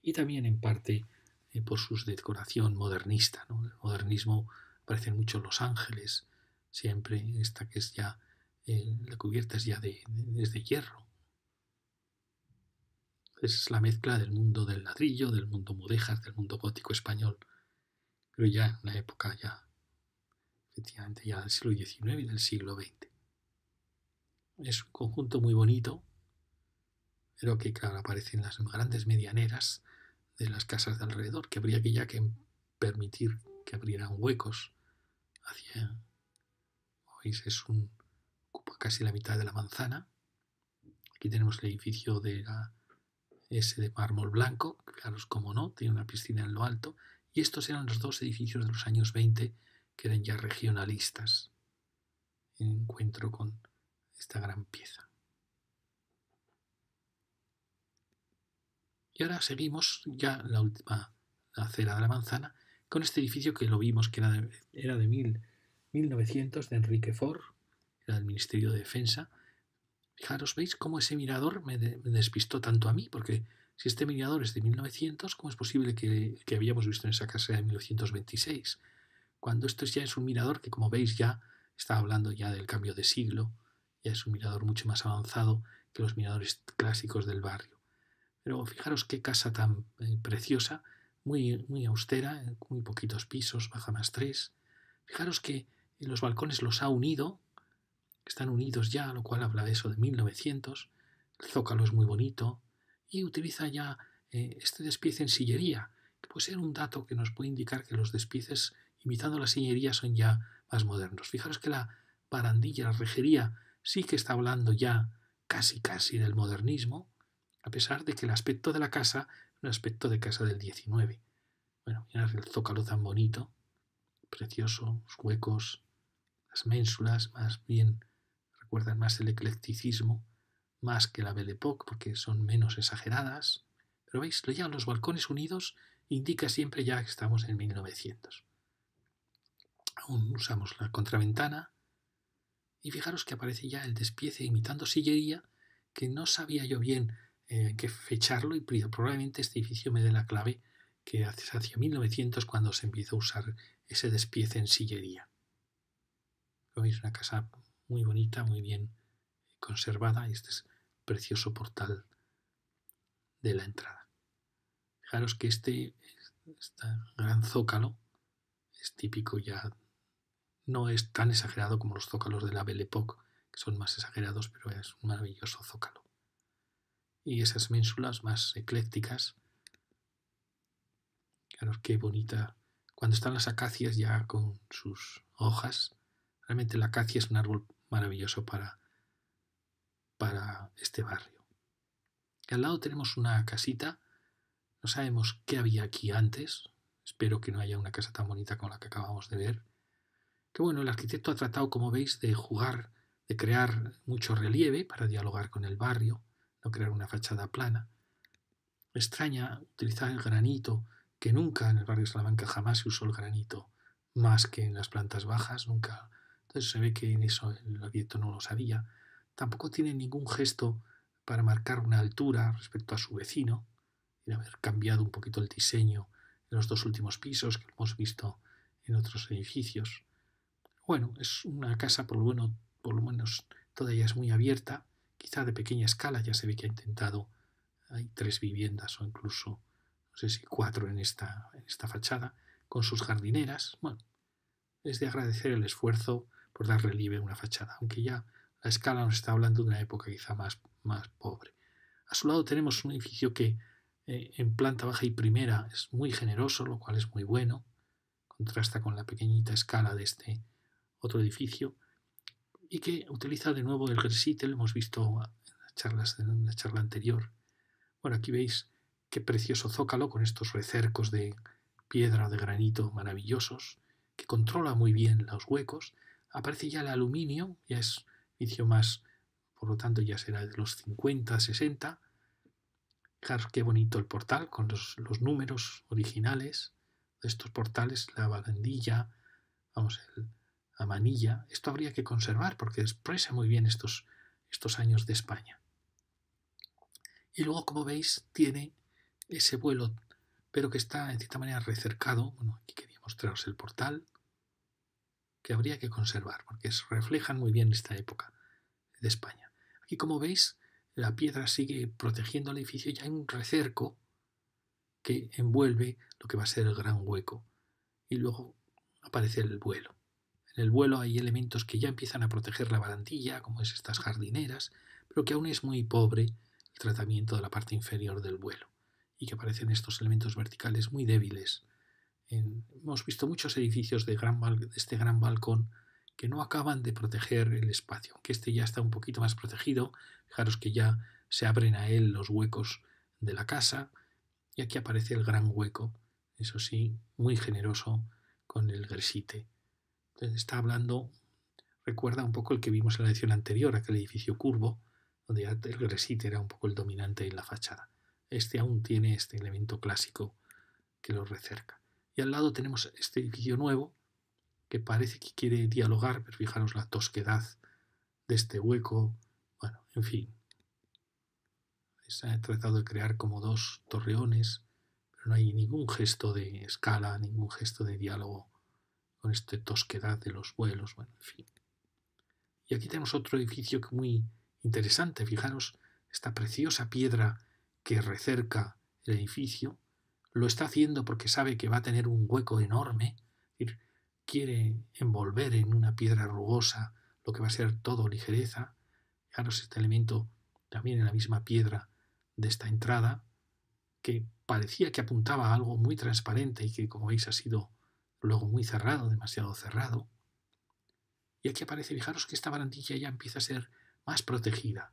y también en parte eh, por su decoración modernista. ¿no? El modernismo aparecen mucho los ángeles, siempre esta que es ya, eh, la cubierta es ya de, es de hierro. Es la mezcla del mundo del ladrillo, del mundo mudéjar, del mundo gótico español, pero ya en la época ya, efectivamente, ya del siglo XIX y del siglo XX. Es un conjunto muy bonito, pero que claro, aparecen las grandes medianeras de las casas de alrededor, que habría que ya que permitir que abrieran huecos hacia... Es un... ocupa casi la mitad de la manzana. Aquí tenemos el edificio de la, ese de mármol blanco, claro, como no, tiene una piscina en lo alto. Y estos eran los dos edificios de los años 20 que eran ya regionalistas. En encuentro con esta gran pieza. Y ahora seguimos ya la última acera de la manzana con este edificio que lo vimos que era de, 1900 de Enrique Ford, era del Ministerio de Defensa. Fijaros, veis cómo ese mirador me, despistó tanto a mí, porque si este mirador es de 1900, ¿cómo es posible que, que habíamos visto en esa casa de 1926? Cuando esto ya es un mirador que, como veis, ya está hablando ya del cambio de siglo, ya es un mirador mucho más avanzado que los miradores clásicos del barrio. Pero fijaros qué casa tan eh, preciosa, muy, muy austera, muy poquitos pisos, baja más tres. Fijaros que los balcones los ha unido, están unidos ya, lo cual habla de eso de 1900. El zócalo es muy bonito y utiliza ya eh, este despiece en sillería, que puede ser un dato que nos puede indicar que los despieces imitando la sillería son ya más modernos. Fijaros que la barandilla, la rejería, sí que está hablando ya casi casi del modernismo, a pesar de que el aspecto de la casa es un aspecto de casa del 19. Bueno, mirad el zócalo tan bonito, precioso, los huecos, las ménsulas, más bien recuerdan más el eclecticismo, más que la Belle Époque, porque son menos exageradas. Pero veis, ya los balcones unidos indica siempre ya que estamos en 1900. Aún usamos la contraventana. Y fijaros que aparece ya el despiece imitando sillería, que no sabía yo bien que fecharlo y probablemente este edificio me dé la clave que hace hacia 1900 cuando se empezó a usar ese despiece en sillería. Es una casa muy bonita, muy bien conservada y este es precioso portal de la entrada. Fijaros que este, este gran zócalo es típico ya, no es tan exagerado como los zócalos de la Belle Époque, que son más exagerados, pero es un maravilloso zócalo y esas ménsulas más eclécticas. Claro, qué bonita. Cuando están las acacias ya con sus hojas, realmente la acacia es un árbol maravilloso para, para este barrio. Y al lado tenemos una casita. No sabemos qué había aquí antes. Espero que no haya una casa tan bonita como la que acabamos de ver. Que bueno, el arquitecto ha tratado, como veis, de jugar, de crear mucho relieve para dialogar con el barrio crear una fachada plana. extraña utilizar el granito, que nunca en el barrio de Salamanca jamás se usó el granito, más que en las plantas bajas, nunca. Entonces se ve que en eso el arquitecto no lo sabía. Tampoco tiene ningún gesto para marcar una altura respecto a su vecino, y haber cambiado un poquito el diseño en los dos últimos pisos que hemos visto en otros edificios. Bueno, es una casa, por lo, por lo menos todavía es muy abierta, quizá de pequeña escala, ya se ve que ha intentado, hay tres viviendas o incluso, no sé si cuatro en esta, en esta fachada, con sus jardineras. Bueno, es de agradecer el esfuerzo por dar relieve a una fachada, aunque ya la escala nos está hablando de una época quizá más, más pobre. A su lado tenemos un edificio que eh, en planta baja y primera es muy generoso, lo cual es muy bueno, contrasta con la pequeñita escala de este otro edificio, y que utiliza de nuevo el Gersit, lo hemos visto en charlas la charla anterior. Bueno, aquí veis qué precioso zócalo con estos recercos de piedra o de granito maravillosos, que controla muy bien los huecos. Aparece ya el aluminio, ya es inicio más, por lo tanto ya será de los 50, 60. Fijaros qué bonito el portal con los, números originales de estos portales, la barandilla, vamos, el, a Manilla, esto habría que conservar porque expresa muy bien estos, estos años de España. Y luego, como veis, tiene ese vuelo, pero que está en cierta manera recercado. Bueno, aquí quería mostraros el portal, que habría que conservar porque reflejan muy bien esta época de España. Aquí, como veis, la piedra sigue protegiendo el edificio y hay un recerco que envuelve lo que va a ser el gran hueco. Y luego aparece el vuelo. En el vuelo hay elementos que ya empiezan a proteger la barandilla, como es estas jardineras, pero que aún es muy pobre el tratamiento de la parte inferior del vuelo y que aparecen estos elementos verticales muy débiles. hemos visto muchos edificios de, de este gran balcón que no acaban de proteger el espacio, aunque este ya está un poquito más protegido. Fijaros que ya se abren a él los huecos de la casa y aquí aparece el gran hueco, eso sí, muy generoso con el gresite entonces está hablando, recuerda un poco el que vimos en la edición anterior, aquel edificio curvo, donde el gresite era un poco el dominante en la fachada. Este aún tiene este elemento clásico que lo recerca. Y al lado tenemos este edificio nuevo que parece que quiere dialogar, pero fijaros la tosquedad de este hueco. Bueno, en fin. Se ha tratado de crear como dos torreones, pero no hay ningún gesto de escala, ningún gesto de diálogo con esta tosquedad de los vuelos, bueno, en fin. Y aquí tenemos otro edificio que muy interesante, fijaros, esta preciosa piedra que recerca el edificio, lo está haciendo porque sabe que va a tener un hueco enorme, quiere envolver en una piedra rugosa lo que va a ser todo ligereza. Fijaros este elemento también en la misma piedra de esta entrada, que parecía que apuntaba a algo muy transparente y que, como veis, ha sido luego muy cerrado, demasiado cerrado. Y aquí aparece, fijaros que esta barandilla ya empieza a ser más protegida.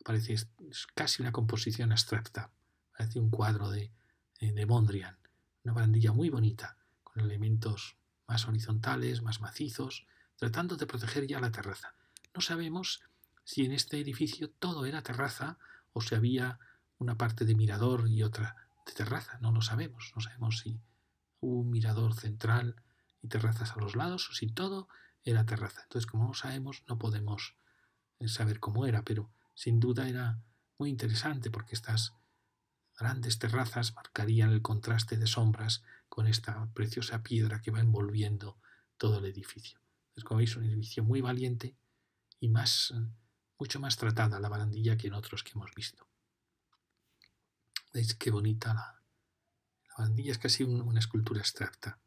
Aparece es casi una composición abstracta. Parece un cuadro de, de Mondrian. Una barandilla muy bonita, con elementos más horizontales, más macizos, tratando de proteger ya la terraza. No sabemos si en este edificio todo era terraza o si había una parte de mirador y otra de terraza. No lo sabemos. No sabemos si un mirador central y terrazas a los lados, o si todo era terraza. Entonces, como no sabemos, no podemos eh, saber cómo era, pero sin duda era muy interesante porque estas grandes terrazas marcarían el contraste de sombras con esta preciosa piedra que va envolviendo todo el edificio. Es como veis, un edificio muy valiente y más, mucho más tratada la barandilla que en otros que hemos visto. ¿Veis qué bonita la, Barandilla es casi una escultura abstracta,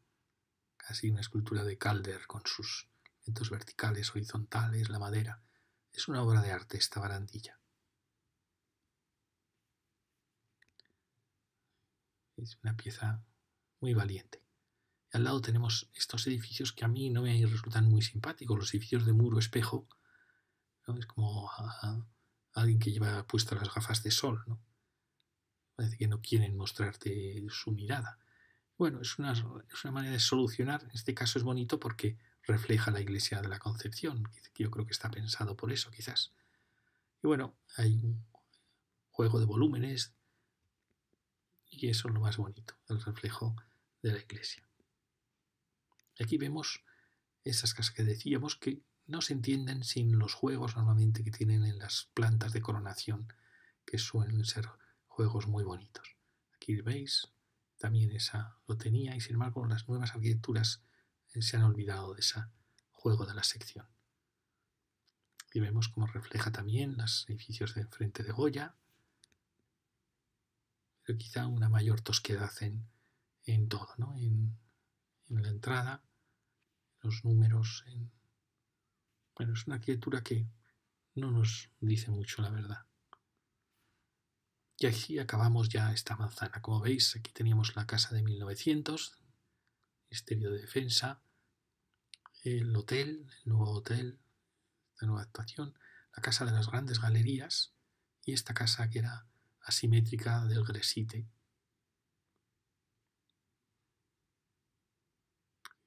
casi una escultura de Calder con sus elementos verticales, horizontales, la madera. Es una obra de arte esta barandilla. Es una pieza muy valiente. al lado tenemos estos edificios que a mí no me resultan muy simpáticos, los edificios de muro espejo. Es como alguien que lleva puestas las gafas de sol, ¿no? que no quieren mostrarte su mirada. Bueno, es una, es una manera de solucionar, en este caso es bonito porque refleja la iglesia de la Concepción, yo creo que está pensado por eso quizás. Y bueno, hay un juego de volúmenes y eso es lo más bonito, el reflejo de la iglesia. Aquí vemos esas casas que decíamos que no se entienden sin los juegos normalmente que tienen en las plantas de coronación, que suelen ser juegos muy bonitos. Aquí veis, también esa lo tenía y sin embargo las nuevas arquitecturas eh, se han olvidado de ese juego de la sección. Y vemos cómo refleja también los edificios de enfrente de Goya, pero quizá una mayor tosquedad en, en todo, ¿no? en, en la entrada, los números. Bueno, es una arquitectura que no nos dice mucho la verdad. Y aquí acabamos ya esta manzana. Como veis, aquí teníamos la casa de 1900, Ministerio de Defensa, el hotel, el nuevo hotel, de nueva actuación, la casa de las grandes galerías y esta casa que era asimétrica del Gresite.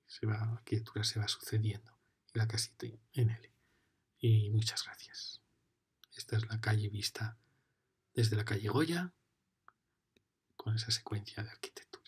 Se va, la arquitectura se va sucediendo la casita en él. Y muchas gracias. Esta es la calle vista desde la calle Goya, con esa secuencia de arquitectura.